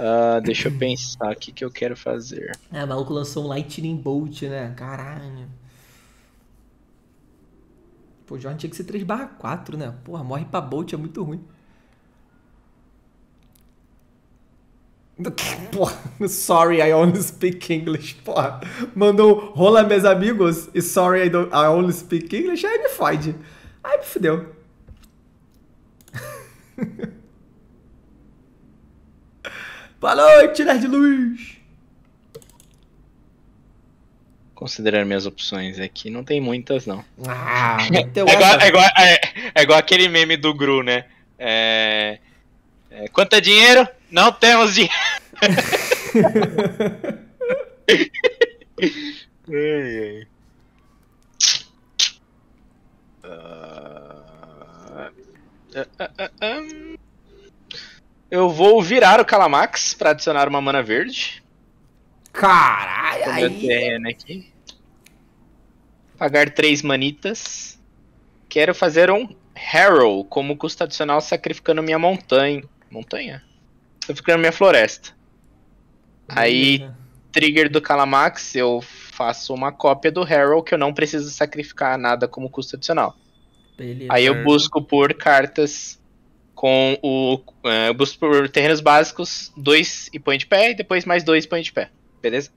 Uh, deixa eu pensar, o que, que eu quero fazer? É, o maluco lançou um Lightning Bolt, né? Caralho. Pô, Jordan tinha que ser 3 barra 4, né? Porra, morre pra Bolt é muito ruim. Porra, sorry, I only speak English. Porra, mandou rola meus amigos e sorry, I, don't, I only speak English. Aí me fode. Aí me fudeu. Boa noite, Nerd Luz! Considerando minhas opções aqui, não tem muitas, não. Ah, é, igual, é, igual, é, é igual aquele meme do Gru, né? É, é, quanto é dinheiro? Não temos dinheiro. ai, ai. Uh, uh, uh, vou virar o Calamax para adicionar uma mana verde. Caralho! aí... Pagar três manitas. Quero fazer um Harrow como custo adicional sacrificando minha montanha. Montanha? Sacrificando minha floresta. Aí, trigger do Calamax, eu faço uma cópia do Harrow que eu não preciso sacrificar nada como custo adicional. Beleza. Aí eu busco por cartas com o é, boost por terrenos básicos, dois e põe de pé, e depois mais dois e põe de pé. Beleza?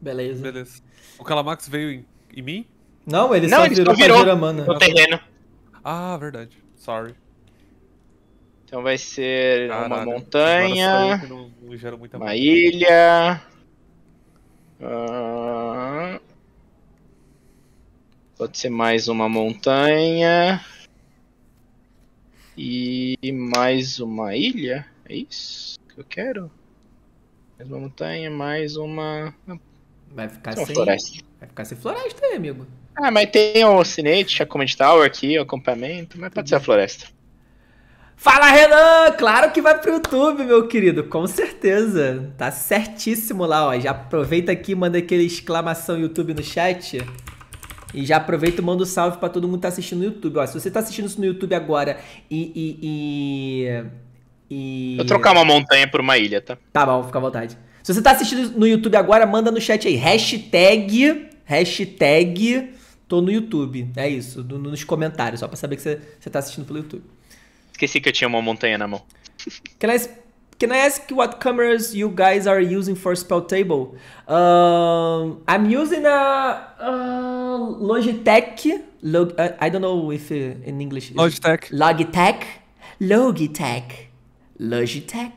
Beleza. Beleza. O Calamax veio em, em mim? Não, ele Não, só ele virou, só virou mana. no terreno. Ah, verdade. Sorry. Então vai ser Caralho. uma montanha, não, não uma mão. ilha... Uh... Pode ser mais uma montanha... E mais uma ilha? É isso que eu quero? Mais uma montanha, mais uma. Vai ficar sem. sem floresta. Vai ficar sem floresta aí, amigo. Ah, mas tem tá, o sinete, a Comet Tower aqui, o acampamento, mas pode ser a floresta. Fala, Renan! Claro que vai pro YouTube, meu querido, com certeza. Tá certíssimo lá, ó. Já aproveita aqui e manda aquele exclamação YouTube no chat. E já aproveito e mando um salve para todo mundo que tá assistindo no YouTube. Ó, se você tá assistindo isso no YouTube agora e. e, e, e... Eu trocar uma montanha por uma ilha, tá? Tá bom, fica à vontade. Se você tá assistindo no YouTube agora, manda no chat aí. Hashtag. Hashtag. Tô no YouTube. É isso. No, nos comentários, só pra saber que você, tá assistindo pelo YouTube. Esqueci que eu tinha uma montanha na mão. Class, Can I ask what cameras you guys are using for spell table? Um, I'm using a, a Logitech. Log, uh, I don't know if uh, in English. Logitech. Logitech. Logitech. Logitech.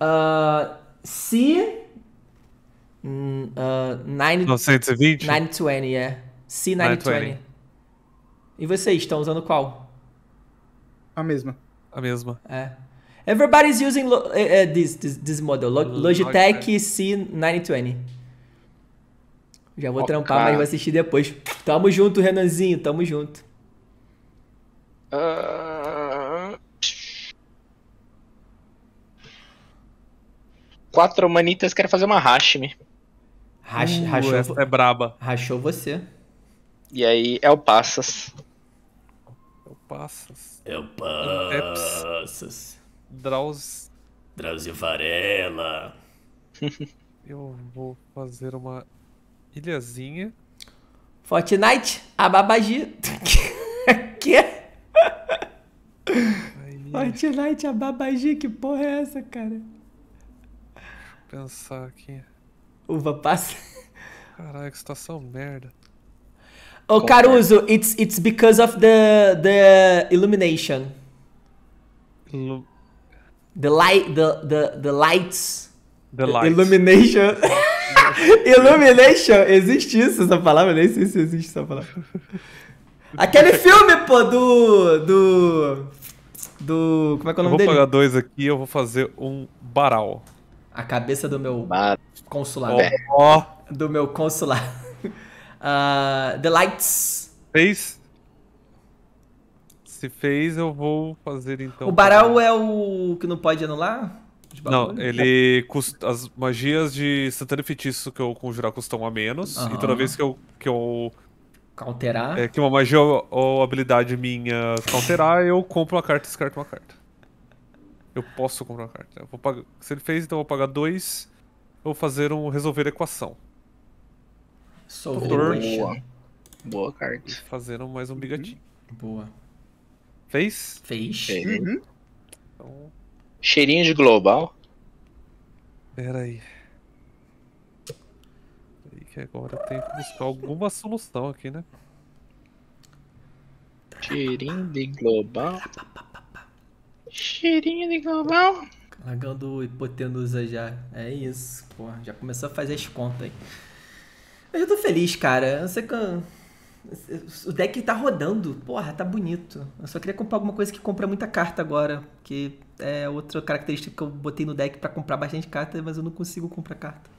Uh, C. Mm, uh, 9, 920, yeah. C920. 920. E vocês estão usando qual? A mesma. A mesma. É. Everybody's using lo, uh, this, this, this model, Logitech C920. Já vou oh, trampar, cara. mas vou assistir depois. Tamo junto, Renanzinho, tamo junto. Uh... Quatro manitas querem fazer uma hashmi. Hash, uh, rachou, é braba. Rachou você. E aí é o Passas. É o Passas. É o é Passas. Drauz... Drauzio Varela. Eu vou fazer uma ilhazinha. Fortnite, ababagi. que? Fortnite Fortnite, ababagi, que porra é essa, cara? pensar aqui. Uva passa. Caralho, que situação merda. Ô, oh, Caruso, it's, it's because of the, the illumination. Ilu The light, the, the, the lights. The lights. Illumination. Illumination, existe isso essa palavra? Nem sei se existe essa palavra. Aquele filme, pô, do. Do. Do. Como é que é o nome eu vou dele? Vou pegar dois aqui eu vou fazer um baral. A cabeça do meu Bar... consulado. Oh. Do meu consulado. Uh, the Lights. três se fez, eu vou fazer então. O Barau é o que não pode anular? Não, ele as magias de Santana e Feitiço que eu conjurar custam a menos. Uhum. E toda vez que eu. Que eu Counterar? É, que uma magia ou, ou habilidade minha counterar, eu compro uma carta e descarto uma carta. Eu posso comprar uma carta. Pagar, se ele fez, então eu vou pagar dois. vou fazer um resolver equação. Sou Boa. Boa carta. fazendo mais um bigatinho. Boa. Fez? Fez. Uhum. Então... Cheirinho de global. Pera aí. Pera aí que agora eu tenho que buscar alguma solução aqui, né? Cheirinho de global. Cheirinho de global. Largando hipotenusa já. É isso, porra. Já começou a fazer as contas aí. Mas eu tô feliz, cara. Eu sei que. Eu o deck tá rodando. Porra, tá bonito. Eu só queria comprar alguma coisa que compra muita carta agora. Que é outra característica que eu botei no deck para comprar bastante carta, mas eu não consigo comprar carta.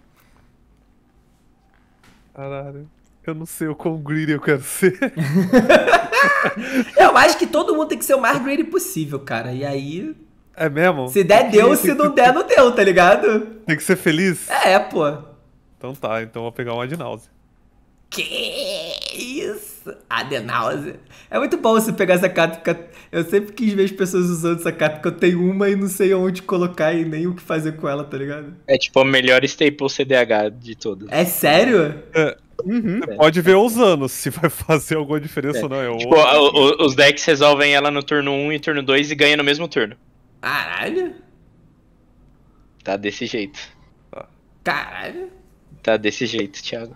Caralho. Eu não sei o quão greedy eu quero ser. eu acho que todo mundo tem que ser o mais greedy possível, cara. E aí. É mesmo? Se der, deu. Se não der, não deu, tá ligado? Tem que ser feliz? É, pô. Então tá, então eu vou pegar um Adnause que isso? Adenauser. É muito bom você pegar essa carta. Eu sempre quis ver as pessoas usando essa carta, porque eu tenho uma e não sei onde colocar e nem o que fazer com ela, tá ligado? É tipo a melhor staple CDH de todos. É sério? É. Uhum. É. Pode ver usando se vai fazer alguma diferença é. ou não. É tipo, o, o, os decks resolvem ela no turno 1 e turno 2 e ganha no mesmo turno. Caralho. Tá desse jeito. Caralho. Tá desse jeito, Thiago.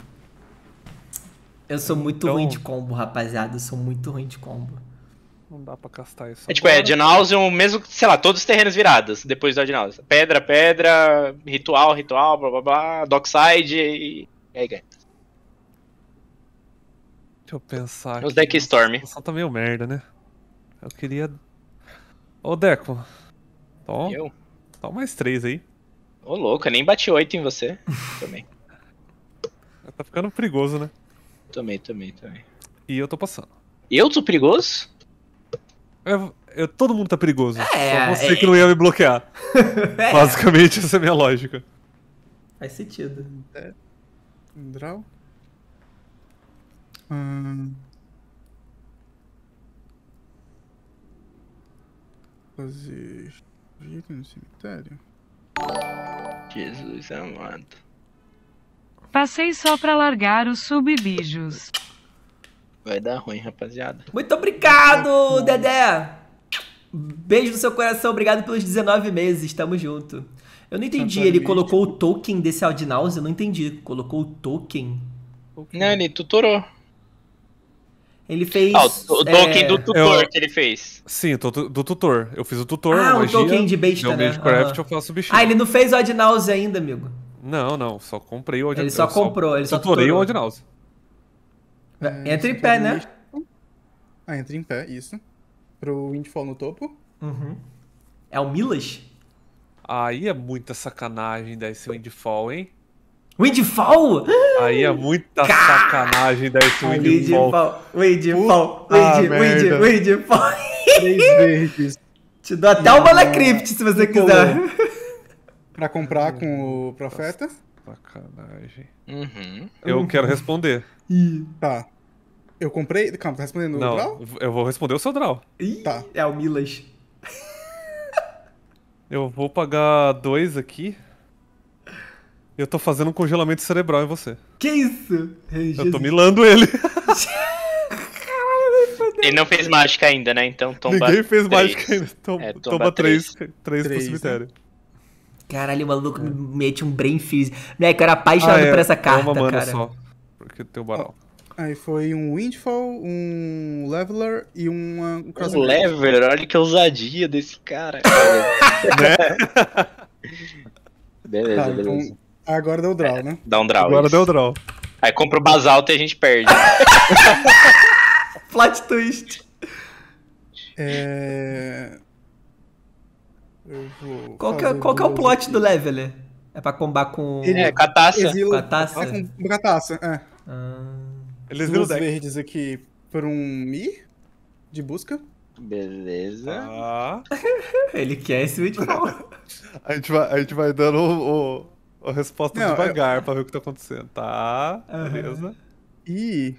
Eu sou muito então... ruim de combo, rapaziada. Eu sou muito ruim de combo. Não dá pra castar isso. É tipo, é, agora. é Adnauseum, mesmo, sei lá, todos os terrenos virados depois do Adnauseum. Pedra, pedra, ritual, ritual, blá blá blá, dockside e. E aí galera. Deixa eu pensar. Os deck Storm. Só tá meio merda, né? Eu queria. Ô, Deco. Toma. Eu? Toma mais três aí. Ô, louco, eu nem bati oito em você. Também. tá ficando perigoso, né? Também, também, também. E eu tô passando. Eu tô perigoso? Eu, eu, todo mundo tá perigoso. É, Só você é, que não ia me bloquear. É. Basicamente, essa é a minha lógica. Faz sentido. É. Draw. Hum. Fazer. no cemitério? Jesus amado. Passei só pra largar os subbijos. Vai dar ruim, rapaziada. Muito obrigado, tá Dedé! Beijo no seu coração, obrigado pelos 19 meses, tamo junto. Tá eu não entendi, ele colocou o token desse Aldinaus, eu não entendi. Colocou o token? Não, ele tutorou. Ele fez. Ah, o é, token é... do tutor eu... que ele fez. Sim, do tutor. Eu fiz o tutor. Ah, magia, o token de besta, né? Uhum. eu faço o bichinho. Ah, ele não fez o Adnause ainda, amigo. Não, não, só comprei o Odd Ele só comprou, só ele só tutorei tutorou. o Odd É, entra em pé, né? Ah, entra em pé, isso. Pro Windfall no topo. Uhum. É o Milas? Aí é muita sacanagem dar esse Windfall, hein? Windfall? Aí é muita Car... sacanagem dar esse Windfall. Windfall, Windfall, Windfall, Windfall. Três verdes. Te dou até uma na crypt se você quiser. Pô para comprar com o hum, profeta? Sacanagem. Uhum. Eu, uhum. quero responder. Ih, tá. Eu comprei. Calma, tá respondendo Não, o Draw? Eu vou responder o seu Draw. Ih, tá. É o Milas. eu vou pagar dois aqui. Eu tô fazendo um congelamento cerebral em você. Que isso? Ai, eu tô milando ele. Ele não fez mágica ainda, né? Então tomba. Ninguém fez três. mágica ainda. Tom, é, tomba, tomba pro né? cemitério. Né? Caralho, o maluco é. me mete um brain freeze. Moleque, eu era apaixonado ah, é. por essa carta, é uma cara. só, porque teu barão. Aí foi um Windfall, um Leveler e uma, um Um Leveler? Olha que ousadia desse cara. cara. beleza, tá, beleza. Então, agora deu draw, é, né? Dá um draw. Agora isso. deu draw. Aí compra o Basalto e a gente perde. Flat twist. É... Qual que, é, qual que é o é plot do Leveler? É pra combar com. Ele, é, cataça. Exilo, cataça. com cataça, é. Ah. Eles Luz verdes aqui por um mi de busca. Beleza. Ah. Ele quer esse Windfall. a, gente vai, a gente vai dando o, o a resposta Não, devagar eu... pra ver o que tá acontecendo. Tá, uhum. beleza. E.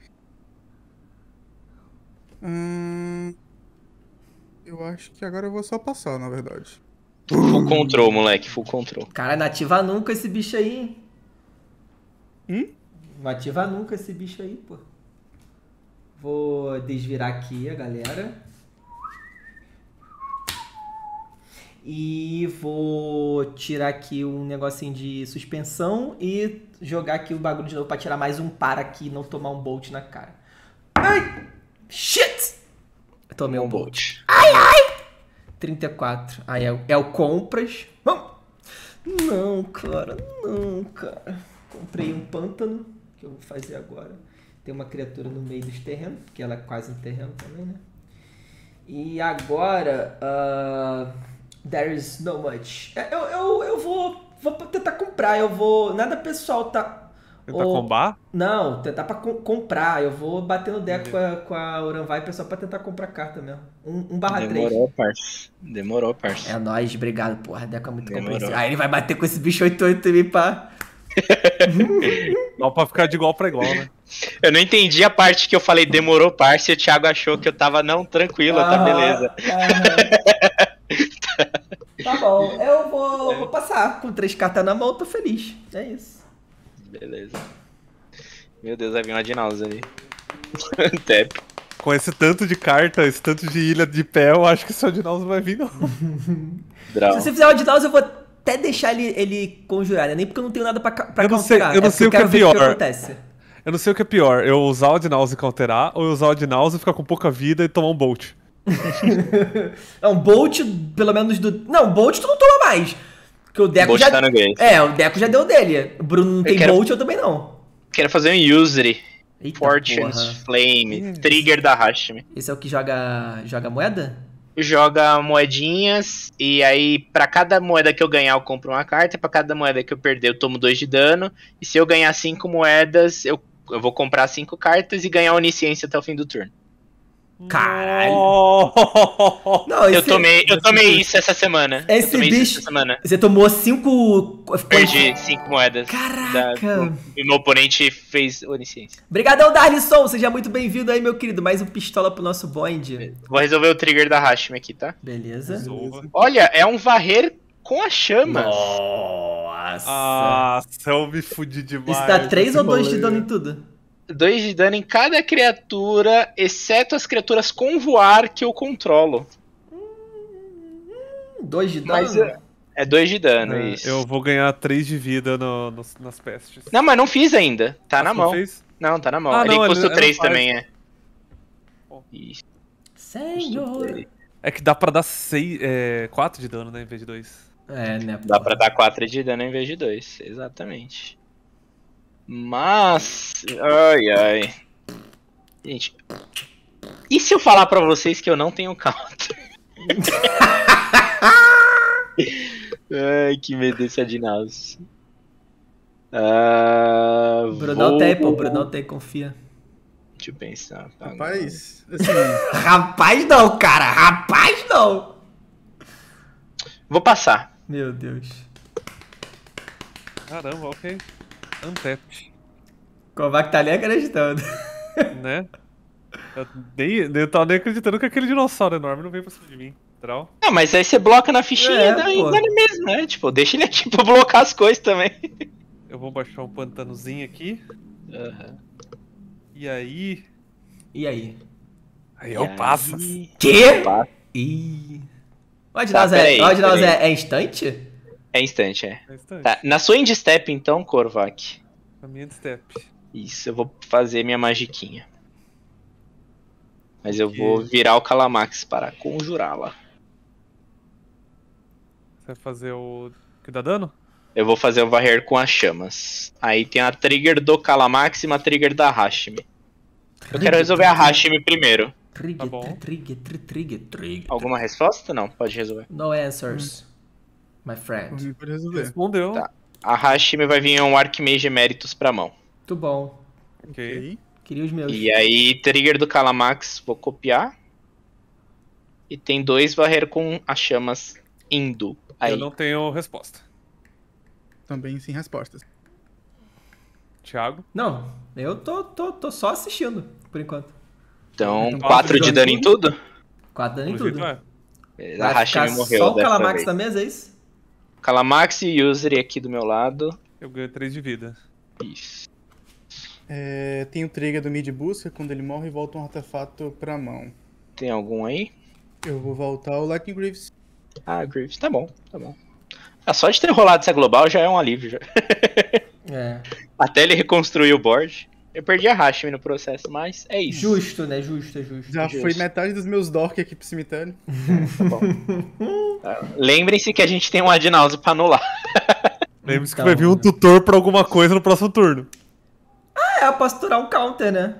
Hum, eu acho que agora eu vou só passar, na verdade. Full control, moleque, full control. Cara, nativa nunca esse bicho aí, hein? Hum? Nativa nunca esse bicho aí, pô. Vou desvirar aqui a galera. E vou tirar aqui um negocinho de suspensão e jogar aqui o bagulho de novo pra tirar mais um para aqui e não tomar um bolt na cara. Ai! Shit! Eu tomei um, um bolt. bolt. Ai, ai! 34. Aí é, é o compras. vamos Não, cara, não, cara. Comprei um pântano, que eu vou fazer agora. Tem uma criatura no meio dos terrenos, que ela é quase um terreno também, né? E agora. Uh, there is no much. É, eu, eu, eu vou, vou tentar comprar, eu vou. Nada pessoal, tá? Tentar ou... combar? Não, tentar pra comprar. Eu vou bater no deck com a, com a Oranvai pessoal pra tentar comprar carta mesmo. 1 um, um barra 3. Demorou, parça. Demorou, parça. É nóis, obrigado, porra. Deco é muito complexo. Aí ele vai bater com esse bicho 8-8 também Só pra ficar de igual pra igual, né? Eu não entendi a parte que eu falei demorou, parça, e o Thiago achou que eu tava, não, tranquilo, tá ah, tá beleza. tá bom, eu vou, vou passar com três cartas na mão, tô feliz. É isso. Beleza. Meu Deus, vai vir uma Dinaus ali. Com esse tanto de carta, esse tanto de ilha de pé, eu acho que seu Dinaus não vai vir, não. Se você fizer o Dinaus, eu vou até deixar ele, ele conjurar, né? Nem porque eu não tenho nada pra, pra eu não sei, eu não é sei o que é pior. Que acontece. Eu não sei o que é pior, eu usar o Dinaus e counterar, ou eu usar o Dinaus e ficar com pouca vida e tomar um Bolt. é um Bolt, pelo menos do. Não, Bolt tu não toma mais. Porque o Deco Bolt já. Tá no game. É, o Deco já deu dele. O Bruno não tem quero... Bolt, eu também não. Quero fazer um Usery. Eita Fortune's porra. Flame. Trigger da Hashimi. Esse é o que joga. joga moeda? Joga moedinhas. E aí, para cada moeda que eu ganhar, eu compro uma carta. para cada moeda que eu perder, eu tomo dois de dano. E se eu ganhar cinco moedas, eu, eu vou comprar cinco cartas e ganhar onisciência até o fim do turno. Caralho! Não, esse... Eu tomei, eu tomei isso essa semana. Esse eu bicho. Semana. Você tomou cinco. Perdi cinco moedas. Caraca! E meu oponente fez onisciência. Obrigadão, Darlison! Seja muito bem-vindo aí, meu querido. Mais um pistola pro nosso Bond. Vou resolver o trigger da Hashim aqui, tá? Beleza. Resolva. Olha, é um varrer com a chama. Nossa! Nossa, ah, eu me fudi demais. Isso dá três ou dois de dano em tudo? 2 de dano em cada criatura, exceto as criaturas com voar que eu controlo. 2 de dano? é 2 é de dano, é, isso. Eu vou ganhar 3 de vida no, no, nas pestes. Não, mas não fiz ainda. Tá mas ah, na mão. Fez? Não, tá na mão. Ah, ele não, custou três também, é. Oh. Senhor! É que dá pra dar 4 é, de dano, né, em vez de 2. É, né? Dá pra dar 4 de dano em vez de 2, exatamente. Mas. Ai, ai. Gente. E se eu falar pra vocês que eu não tenho counter? ai, que medo esse Adinaus. Uh, ah, Bruno vou... tem, pô. Bruno tem, confia. Deixa eu pensar. Tá rapaz. Assim... rapaz não, cara. Rapaz não. Vou passar. Meu Deus. Caramba, ok. Untapped. Kovac tá nem acreditando. Né? Eu, nem, eu tava nem acreditando que aquele dinossauro enorme não veio pra cima de mim. Trau. Não, mas aí você bloca na fichinha é, da mesmo, né? Tipo, deixa ele tipo, blocar as coisas também. Eu vou baixar um pantanozinho aqui. Uhum. E aí. E aí? Aí eu passo. Que? Quê? Ih. O Adinazé tá, é, é instante? É instante, é. é instante. Tá. Na sua endstep, então, Korvac. Na minha endstep. Isso, eu vou fazer minha magiquinha. Mas eu que... vou virar o Calamax para conjurá-la. Você vai fazer o. que dá dano? Eu vou fazer o varrer com as chamas. Aí tem a trigger do Calamax e uma trigger da Hashimi. Eu quero resolver a Hashimi primeiro. Trigger, tá bom. trigger, trigger, trigger. Alguma resposta? Não, pode resolver. No answers. É, hum my friend. Respondeu. Tá. A Hashime vai vir um Archmage Emeritus pra mão. Muito bom. Ok. Queria os meus. E aí, trigger do Calamax, vou copiar. E tem dois varrer com as chamas indo. Aí. Eu não tenho resposta. Também sem respostas. Thiago? Não, eu tô, tô, tô só assistindo, por enquanto. Então, 4 então, de dano em tudo? 4 dano em tudo. É. A Hashime morreu. Só o Calamax vez. na mesa, é isso? Calamax e Usery aqui do meu lado. Eu ganho 3 de vida. Isso. É, tem o trigger do mid busca, quando ele morre volta um artefato pra mão. Tem algum aí? Eu vou voltar o Lightning Greaves. Ah, Greaves, tá bom, tá bom. Ah, só de ter rolado essa global já é um alívio. Já. É. Até ele reconstruir o board. Eu perdi a racha no processo, mas é isso. Justo, né? Justo, justo. Já justo. foi metade dos meus dork aqui pro cemitério. É, tá bom. Ah, Lembrem-se que a gente tem um Adinause pra anular. Lembrem-se então, que vai vir um tutor pra alguma coisa no próximo turno. Ah, é, eu posso um counter, né?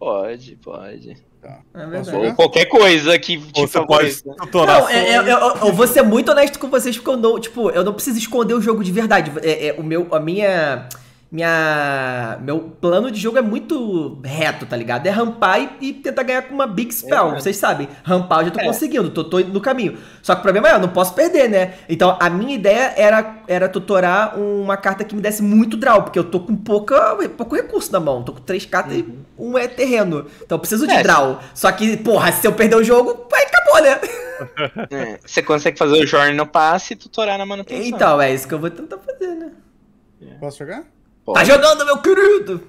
Pode, pode. Tá. É Ou qualquer coisa que tipo, você pode tutorar. Não, é, é eu, eu, eu, vou ser muito honesto com vocês, porque eu não, tipo, eu não preciso esconder o jogo de verdade. É, é o meu, a minha minha meu plano de jogo é muito reto, tá ligado? É rampar e, e tentar ganhar com uma big spell. É, Vocês sabem, rampar eu já tô é. conseguindo, tô, tô no caminho. Só que o problema é, eu não posso perder, né? Então a minha ideia era, era tutorar uma carta que me desse muito draw, porque eu tô com pouca, pouco recurso na mão. Tô com três cartas uhum. e um é terreno. Então eu preciso de é. draw. Só que, porra, se eu perder o jogo, aí acabou, né? É, você consegue fazer o Jorn no passe e tutorar na manutenção. Então, é isso que eu vou tentar fazer, né? Posso jogar? Pode. Tá jogando, meu querido!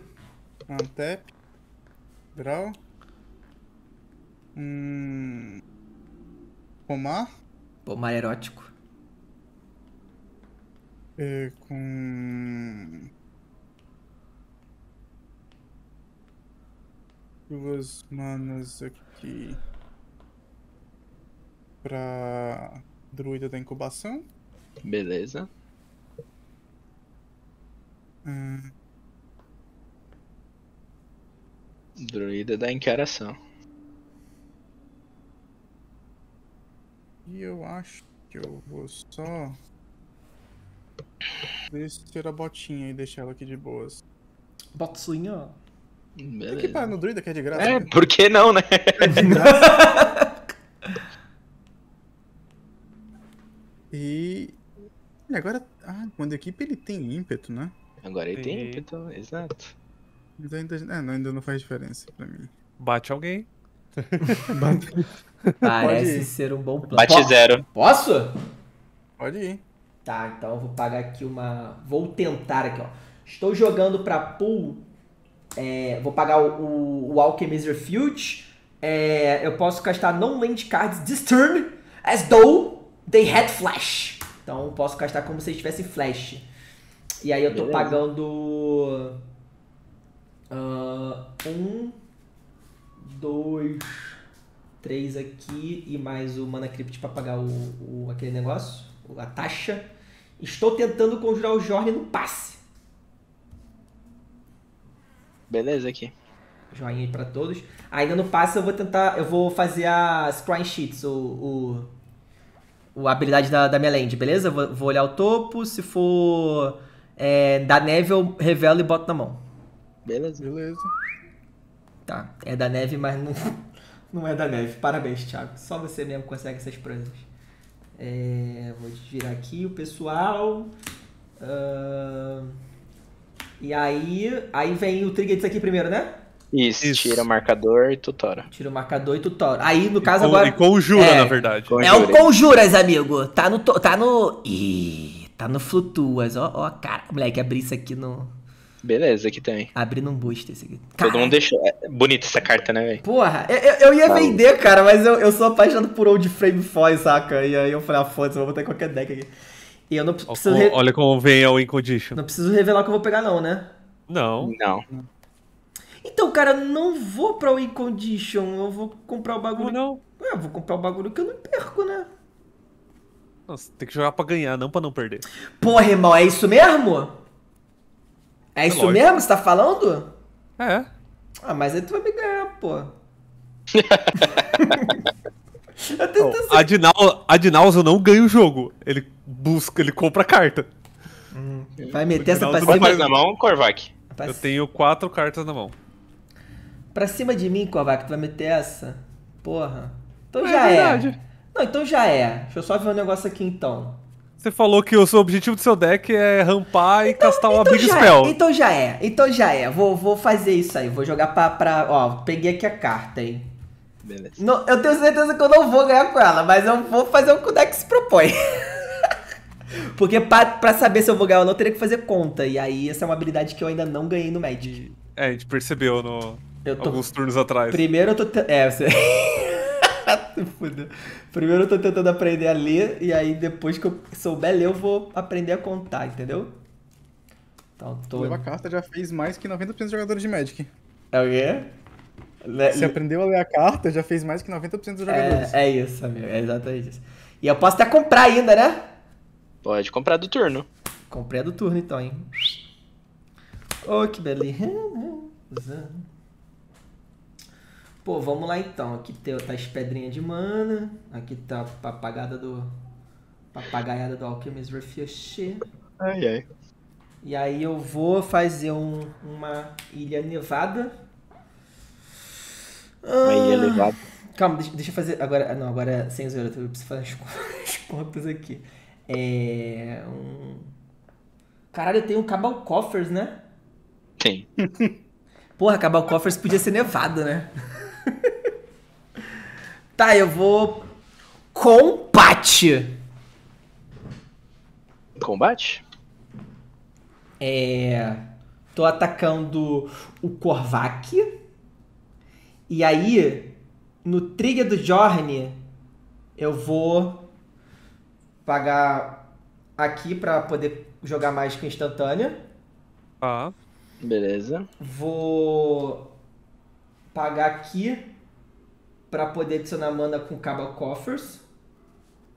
Antep. Grau. Hum. Pomar. Pomar erótico. É, com. Duas manas aqui. Pra. Druida da incubação. Beleza. Druida da encaração. E eu acho que eu vou só descer a botinha e deixar ela aqui de boas. Botinha? Beleza. Tem que parar no druida que é de graça. É, né? por que não, né? É de graça. e... Agora, ah, quando a equipe ele tem ímpeto, né? Agora ele tem ímpeto, exato. Então tá ainda, é, não, ainda não faz diferença pra mim. Bate alguém. Bate. Parece ser um bom plano. Bate zero. Posso? Pode ir. Tá, então eu vou pagar aqui uma. Vou tentar aqui, ó. Estou jogando pra pool. É, vou pagar o, o, o Alchemist Refuge. É, eu posso castar non-land cards this turn as though they had flash. Então posso castar como se eles tivessem flash. E aí eu tô Beleza. pagando. Uh, um, dois, três aqui e mais o Mana Crypt pra pagar o, o, aquele negócio, a taxa. Estou tentando conjurar o Jorne no passe. Beleza aqui. Joinha aí pra todos. Ainda no passe eu vou tentar. Eu vou fazer as Crime Sheets, o. o a habilidade da, da minha land, beleza? Vou, vou olhar o topo. Se for é, da neve eu revelo e boto na mão. Beleza. Beleza. Tá, é da neve, mas não, não é da neve. Parabéns, Thiago. Só você mesmo consegue essas pranhas. É, vou virar aqui o pessoal. Uh, e aí, aí vem o trigger disso aqui primeiro, né? Isso, Isso, tira o marcador e tutora. Tira o marcador e tutora. Aí, no caso, e agora. E conjura, é, na verdade. Conjura. É o conjuras, amigo. Tá no. Tá no. Ih. Tá no Flutuas. Ó, ó, cara, moleque, abri isso aqui no. Beleza, aqui também. Abrindo um boost esse aqui. Cara, Todo mundo deixou. É essa carta, né, velho? Porra, eu, eu ia vender, cara, mas eu, eu sou apaixonado por old frame foil, saca? E aí eu falei, ah, foda-se, vou botar em qualquer deck aqui. E eu não preciso. Olha, re... olha como vem o Incondition. Não preciso revelar o que eu vou pegar, não, né? Não. Não. Então, cara, não vou pra o Incondition. Eu vou comprar o bagulho. Não, não. É, eu vou comprar o bagulho que eu não perco, né? Nossa, tem que jogar pra ganhar, não pra não perder. Porra, irmão, é isso mesmo? É, é isso lógico. mesmo? Você tá falando? É. Ah, mas aí tu vai me ganhar, pô. oh, Adinal, Adinalzo não ganha o jogo. Ele busca, ele compra a carta. Hum, vai meter essa pra cima. Quantas na mão, Korvac? Eu tenho quatro cartas na mão. Pra cima de mim, Korvac, tu vai meter essa? Porra. Então é já verdade. é. Não, então já é. Deixa eu só ver um negócio aqui então. Você falou que o seu objetivo do seu deck é rampar e então, castar uma então Big é. Spell. É. Então já é, então já é. Vou, vou fazer isso aí, vou jogar pra, pra. Ó, peguei aqui a carta, hein? Beleza. Não, eu tenho certeza que eu não vou ganhar com ela, mas eu vou fazer o que o deck se propõe. Porque pra, pra saber se eu vou ganhar ou não, eu teria que fazer conta. E aí essa é uma habilidade que eu ainda não ganhei no Magic. É, a gente percebeu no. Tô... Alguns turnos atrás. Primeiro eu tô. Te... É, você. Fudeu. Primeiro eu tô tentando aprender a ler e aí depois que eu souber ler eu vou aprender a contar, entendeu? Então tô... Leva carta já fez mais que 90% dos jogadores de Magic. É o quê? Le... Você aprendeu a ler a carta, já fez mais que 90% dos é, jogadores. É, é isso, amigo, é exatamente isso. E eu posso até comprar ainda, né? Pode comprar do turno. Comprei a do turno então, hein? Oh, que beleza. Pô, vamos lá então. Aqui tá as pedrinhas de mana. Aqui tá a papagada do. Papagaiada do Alchemist Refugee. Ai, ai. E aí eu vou fazer um, uma ilha nevada. Ah, uma ilha ah, nevada. Calma, deixa, deixa, eu fazer. Agora. Não, agora é sem zoeira, eu preciso fazer as contas aqui. É. Um... Caralho, eu tenho um Cabal Coffers, né? Tem. Porra, Cabal Coffers podia ser nevado, né? tá, eu vou. Combate! Combate? É. Tô atacando o Korvac. E aí, no trigger do Jorne, eu vou pagar aqui para poder jogar mágica instantânea. Ah. Beleza. Vou pagar aqui para poder adicionar mana com Cabal Coffers.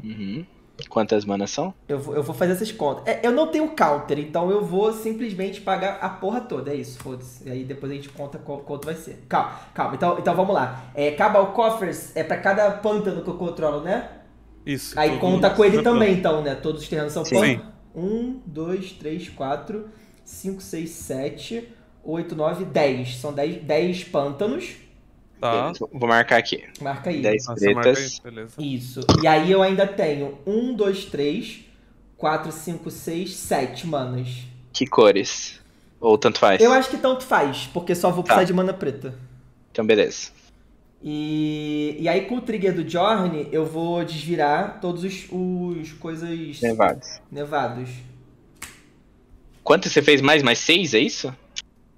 Uhum. Quantas manas são? Eu vou, eu vou fazer essas contas. É, eu não tenho counter, então eu vou simplesmente pagar a porra toda. É isso, foda-se. Aí depois a gente conta qual, quanto vai ser. Calma, calma. Então, então vamos lá. É, Cabal Coffers é para cada pântano que eu controlo, né? Isso. Aí conta com ele também, plano. então, né? Todos os terrenos são pântano. Um, dois, três, quatro, cinco, seis, sete... 8, 9, 10. São 10, 10 pântanos. Tá. Vou marcar aqui. Marca aí. 10 pretas. Aí, Isso. E aí eu ainda tenho 1, 2, 3, 4, 5, 6, 7 manas. Que cores? Ou tanto faz? Eu acho que tanto faz, porque só vou tá. precisar de mana preta. Então, beleza. E, e aí, com o trigger do Journey, eu vou desvirar todos os, os coisas. Nevados. Nevados. Quanto você fez mais? Mais 6, é isso?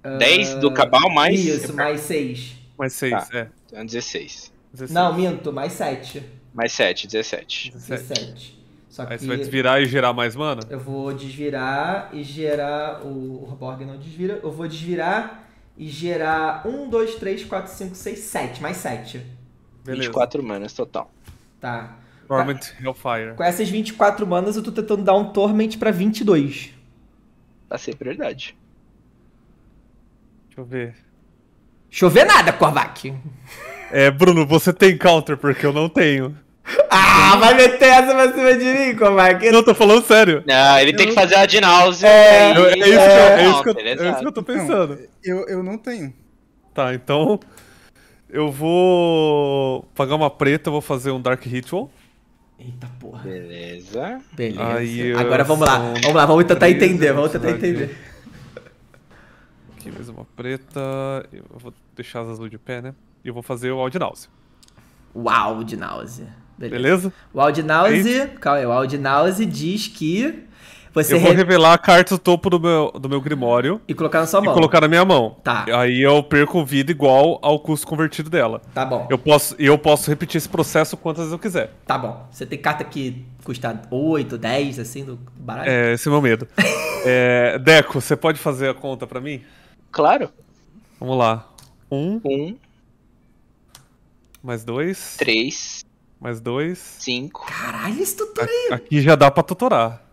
Uh, 10 do ah, Cabal mais. Isso, mais 6. Mais 6, tá. é. Então 16. 16. Não, minto, mais 7. Mais 7, 17. 17. 17. Só Aí você vai desvirar e gerar mais mana? Eu vou desvirar e gerar. O, o Borg não desvira. Eu vou desvirar e gerar 1, 2, 3, 4, 5, 6, 7. Mais 7. Beleza. 24 manas total. Tá. Torment Hellfire. Com essas 24 manas, eu tô tentando dar um Torment pra 22. Tá sem prioridade eu ver. Chover nada, Korvac. É, Bruno, você tem counter, porque eu não tenho. Ah, vai meter essa pra cima de mim, Korvac. Não, tô falando sério. Não, ele eu tem que fazer a Dinause. É, né? é, isso, que eu, tô pensando. eu, eu não tenho. Tá, então. Eu vou pagar uma preta, vou fazer um Dark Ritual. Eita porra. Beleza. Beleza. Aí Agora vamos lá. Vamos lá, vamos tentar entender. Vamos tentar entender. Aqui mais uma preta. Eu vou deixar as azul de pé, né? E eu vou fazer o náusea O Aldinause. Beleza. Beleza? O náusea Calma aí, o náusea diz que. Você eu vou re... revelar a carta do topo do meu, do meu Grimório. E colocar na sua mão. E colocar na minha mão. Tá. Aí eu perco vida igual ao custo convertido dela. Tá bom. Eu posso, eu posso repetir esse processo quantas vezes eu quiser. Tá bom. Você tem carta que custa 8, 10, assim, do baralho? É, esse é o meu medo. é, Deco, você pode fazer a conta para mim? Claro. Vamos lá. Um. Um. Mais dois. Três. Mais dois. Cinco. Caralho, esse tutor aí. Aqui já dá pra tutorar.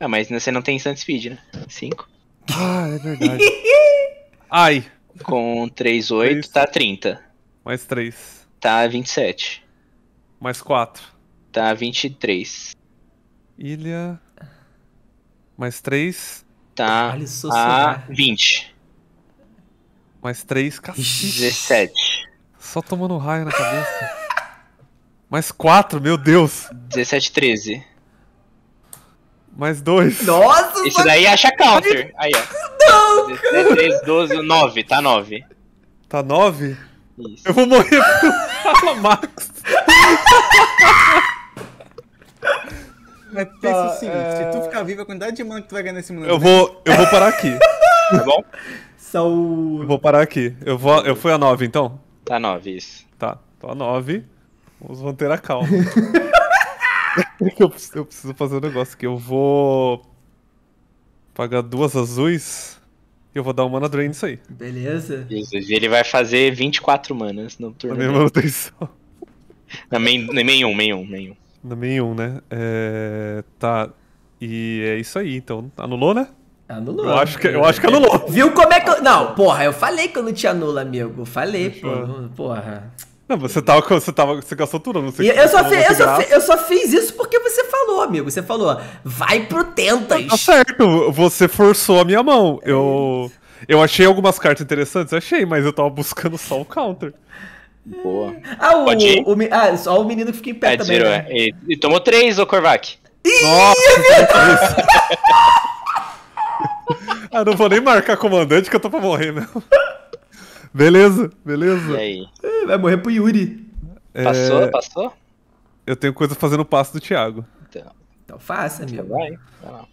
Ah, mas você não tem instant speed, né? Cinco. Ah, é verdade. Ai. Com três, oito, tá trinta. Mais três. Tá vinte e sete. Mais quatro. Tá vinte e três. Ilha. Mais três. Tá Caralho, a vinte. Mais 3, cacete. 17. Só tomando raio na cabeça. Mais 4, meu Deus. 17, 13. Mais 2. Nossa! Isso daí acha counter. Aí, ó. Não! 17, 13, 12, 9. Tá 9. Tá 9? Isso. Eu vou morrer pro Max. Mas tá, pensa tá, o seguinte, é... se tu é. ficar vivo, a quantidade de mana que tu vai ganhar nesse mundo... Eu é vou, eu vou parar aqui. tá bom? São. Eu vou parar aqui. Eu, vou, eu fui a 9 então? Tá 9, isso. Tá, tô a 9. Vamos manter a calma. eu, preciso, eu preciso fazer um negócio aqui. Eu vou. Pagar duas azuis. E eu vou dar um mana drain nisso aí. Beleza. Jesus, e ele vai fazer 24 manas no turno. Na minha manutenção. Na main, na main 1, main 1, main 1. Na main 1, né? É... Tá. E é isso aí, então. Anulou, né? Anulou. Eu acho que, eu né? acho que anulou. Viu como é que. Eu, não, porra, eu falei que eu não te anulo, amigo. Falei, pô, porra. Não, você tava, você tava, você gastou tudo, não sei. Eu, só, fiz, eu, só fiz, eu só fiz isso porque você falou, amigo. Você falou, vai pro Tentas. Tá certo, você forçou a minha mão. Eu, eu achei algumas cartas interessantes, achei, mas eu tava buscando só o counter. Boa. Ah, o, o, o ah, só o menino que fica em pé é, também. né? é, e, tomou três, o Korvac. Ih, Nossa, é verdade! ah, não vou nem marcar comandante que eu tô pra morrer mesmo. Beleza, beleza. E aí? É, vai morrer pro Yuri. É, passou, é... passou? Eu tenho coisa fazendo passo do Thiago. Então, então faça, então amigo. Vai, vai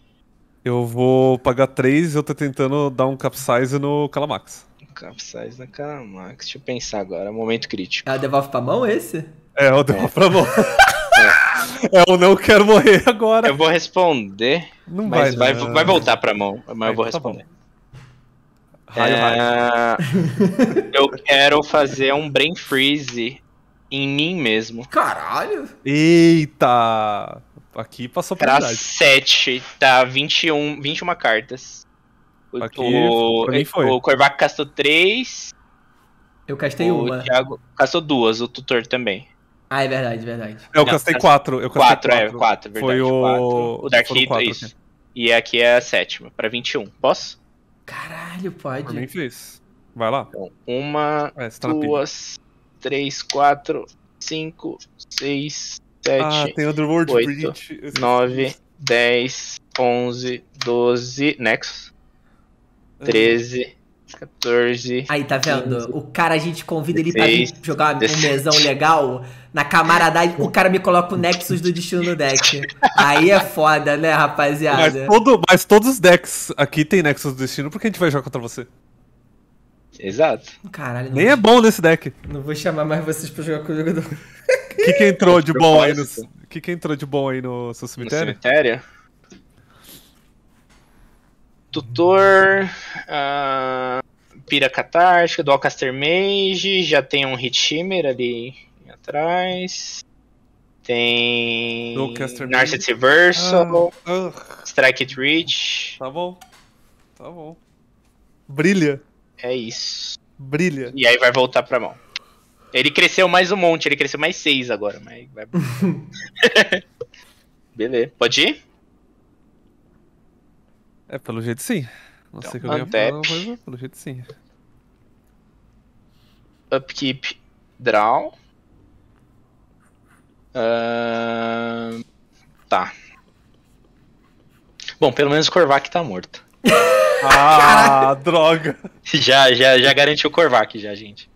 Eu vou pagar 3 eu tô tentando dar um capsize no Calamax. Capsize no Calamax. Deixa eu pensar agora, momento crítico. Ah, devolve pra mão esse? É, eu devolve é. pra mão. É eu não quero morrer agora. Eu vou responder. Não mas vai, vai, né? vai voltar pra mão, mas vai, eu vou tá responder. Tá raio, é, raio. eu quero fazer um brain freeze em mim mesmo. Caralho! Eita! Aqui passou pra Pra 7, tá 21, 21 cartas. Aqui, o, pra o Corvac castou 3. Eu castei o uma. Thiago castou duas, o tutor também. Ah, é verdade, verdade. Eu não, castei 4. É eu castei 4, é, 4, verdade. Foi o, o Dark Hit, quatro, isso. Aqui. E aqui é a sétima, pra 21. Posso? Caralho, pode. Pra mim fez. Vai lá. Então, uma, é, tá duas, três, quatro, cinco, seis, sete, ah, tem Underworld World oito, Bridge. nove, dez, onze, doze, Nexus, treze, 14. Aí, tá vendo? 15, o cara, a gente convida 16, ele pra jogar um mesão legal. Na camaradagem, o cara me coloca o Nexus do destino no deck. Aí é foda, né, rapaziada? Mas, todo, mas todos os decks aqui tem Nexus do destino, por que a gente vai jogar contra você? Exato. Caralho, Nem vou... é bom nesse deck. Não vou chamar mais vocês pra jogar com o jogador. O que, que entrou de bom aí no. que, que entrou de bom aí no seu cemitério? No cemitério? Tutor. Uh, Pira Catártica, Dolcaster Mage, já tem um Hit Shimmer ali atrás. Tem. Narset Reversal. Ah, ah. Strike It Reach. Tá bom. Tá bom. Brilha. É isso. Brilha. E aí vai voltar pra mão. Ele cresceu mais um monte, ele cresceu mais seis agora, mas vai. Beleza. Pode ir? É, pelo jeito sim. Não então, sei então, que eu ia falar, mas é pelo jeito sim. Upkeep Draw. Uh... Tá. Bom, pelo menos o Korvac tá morto. ah, droga! Já, já, já garantiu o Korvac, já, gente.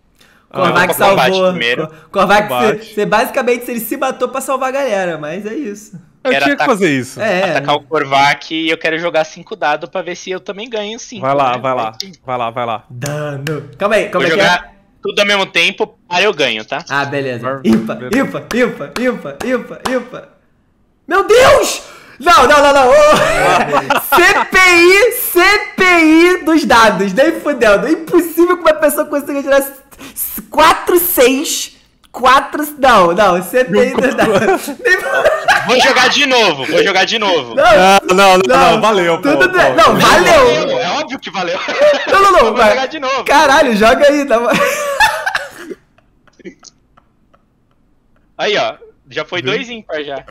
Corvac ah, salvou. Primeiro. Corvac, você basicamente ele se matou pra salvar a galera, mas é isso. Eu tinha que fazer isso. É. Atacar o Corvac e eu quero jogar 5 dados pra ver se eu também ganho 5. Vai lá, né? vai lá. Vai lá, vai lá. Dano. Calma aí, calma aí. Vou jogar é? tudo ao mesmo tempo, para eu ganho, tá? Ah, beleza. Impa, impa, impa, impa, impa, ipa. Meu Deus! Não, não, não, não. Oh. CPI, CPI dos dados. Nem fudeu. É impossível que uma pessoa consiga tirar 4, 6. 4. Não, não, 70. tem. Vou jogar de novo, vou jogar de novo. Não, não, não, não valeu. Tudo pô, Não, valeu. É óbvio é que valeu. Não, não, não. Vou jogar de novo. Caralho, joga aí. Tá... Aí, ó. Já foi dois ímpar já.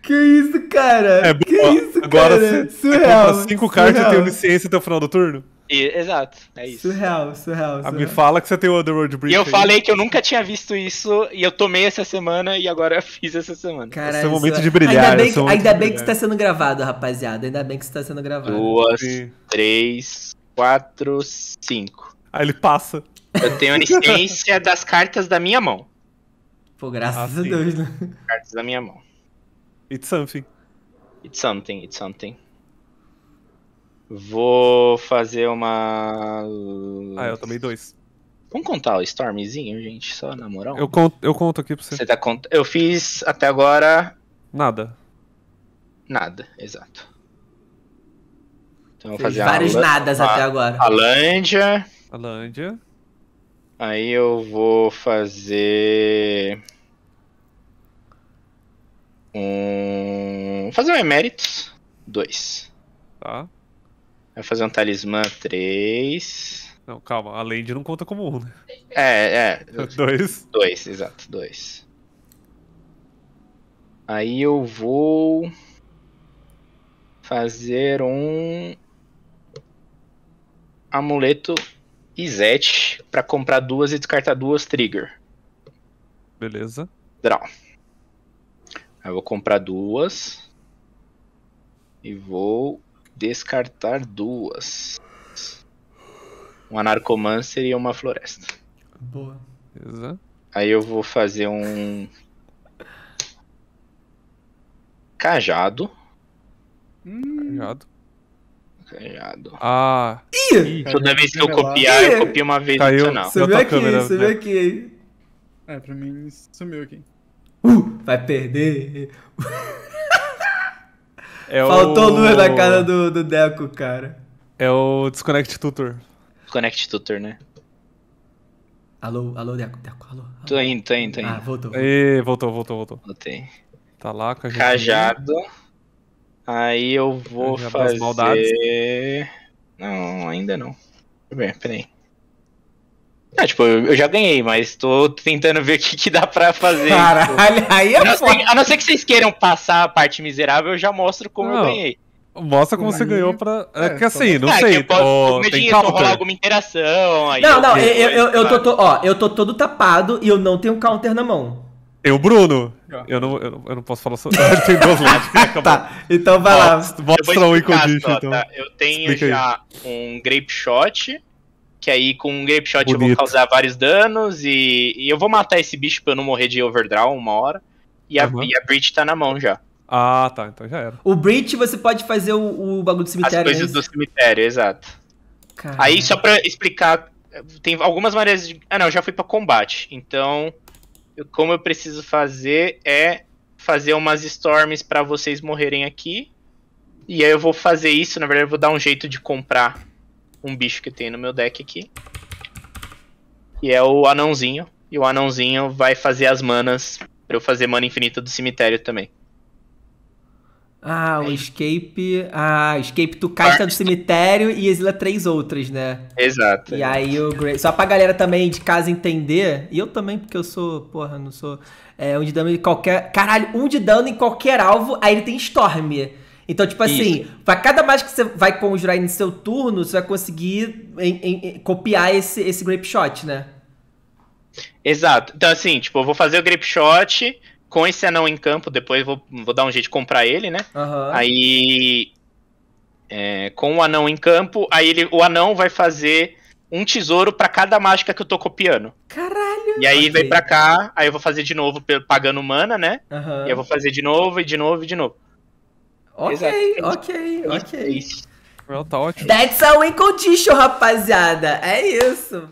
Que isso, cara? É, que isso, Agora cara? Agora, Surreal. Cinco cartas e tem licença até o final do turno? E, exato, é isso. Surreal, surreal, ah, surreal. me fala que você tem o Underworld Brief. E eu aí. falei que eu nunca tinha visto isso, e eu tomei essa semana, e agora eu fiz essa semana. Caralho, esse é o momento é- de brilhar. Ainda bem, é que, ainda bem que está sendo gravado, rapaziada. Ainda bem que está sendo gravado. Duas, três, quatro, cinco. Aí ele passa. Eu tenho a licença das cartas da minha mão. Pô, graças ah, a Deus, né? Cartas da minha mão. It's something. It's something, it's something. Vou fazer uma. Ah, eu tomei dois. Vamos contar o Stormzinho, gente, só na moral? Eu conto, eu conto aqui pra você. você tá cont... Eu fiz até agora. Nada. Nada, exato. Então eu vou fazer Vários a... nadas a... até agora. A Lândia. A Lândia. Aí eu vou fazer. Um. Fazer um Emeritus dois. Tá. Vai fazer um talismã 3. Não, calma, a Land não conta como 1, um, né? É, é. 2. 2, exato, 2. Aí eu vou fazer um amuleto Izete pra comprar duas e descartar duas trigger. Beleza. Draw. Aí eu vou comprar duas e vou descartar duas. Uma narcomancer e uma floresta. Boa. Exato. Aí eu vou fazer um. Cajado. Cajado. Cajado. Ah. Ih, Toda vez que eu copiar, eu copio uma vez Caiu. você vê aqui, câmera, você né? aqui. É, pra mim sumiu aqui. Uh, vai perder. É Faltou o... luz na cara do, do Deco, cara. É o Disconnect Tutor. Disconnect Tutor, né? Alô, alô, Deco, Deco, alô. alô. Tô indo, tô indo, tô indo. Ah, voltou. E, voltou, voltou, voltou. Voltei. Tá lá com a gente. Cajado. Aí eu vou fazer... Não, ainda não. Deixa eu ver, peraí. Não, tipo, eu já ganhei, mas tô tentando ver o que, que dá pra fazer. Caralho, tipo. aí é a, não Ser, a não ser que vocês queiram passar a parte miserável, eu já mostro como não. eu ganhei. Mostra como você ganhou pra. É, é que assim, não ah, sei. Tipo, tem dinheiro, rolar alguma interação. Aí não, não, eu, eu, eu, eu, tô, tô, ó, eu tô todo tapado e eu não tenho counter na mão. Eu, Bruno. Eu não, eu, eu não posso falar sobre. tem dois lados. É tá, então vai lá. Mostra o ícone. Então. Tá? Eu tenho Explica já aí. um grape shot que aí com um grape shot Bonito. eu vou causar vários danos e, e, eu vou matar esse bicho pra eu não morrer de overdraw uma hora. E a, uhum. e a Breach tá na mão já. Ah, tá. Então já era. O Breach você pode fazer o, o bagulho do cemitério. As é coisas né? do cemitério, exato. Caramba. Aí só pra explicar, tem algumas maneiras de. Ah, não, já fui pra combate. Então, eu, como eu preciso fazer é fazer umas storms para vocês morrerem aqui. E aí eu vou fazer isso, na verdade eu vou dar um jeito de comprar um bicho que tem no meu deck aqui. Que é o anãozinho. E o anãozinho vai fazer as manas pra eu fazer mana infinita do cemitério também. Ah, o é escape. Ah, escape tu caixa do cemitério e exila três outras, né? Exato. E aí o Grey. Só pra galera também de casa entender, e eu também, porque eu sou, porra, não sou. É, um de dano em qualquer. Caralho, um de dano em qualquer alvo, aí ele tem Storm. Então, tipo assim, Isso. cada mágica que você vai conjurar aí no seu turno, você vai conseguir em, em, em, copiar esse, esse grip shot, né? Exato. Então, assim, tipo, eu vou fazer o grip shot com esse anão em campo, depois vou, vou dar um jeito de comprar ele, né? Uhum. Aí. É, com o anão em campo, aí ele, o anão vai fazer um tesouro para cada mágica que eu tô copiando. Caralho! E aí okay. vem pra cá, aí eu vou fazer de novo pagando mana, né? Uhum. E eu vou fazer de novo, e de novo, e de novo. Ok, ok, ok. Well, tá ótimo. That's a win condition, rapaziada. É isso.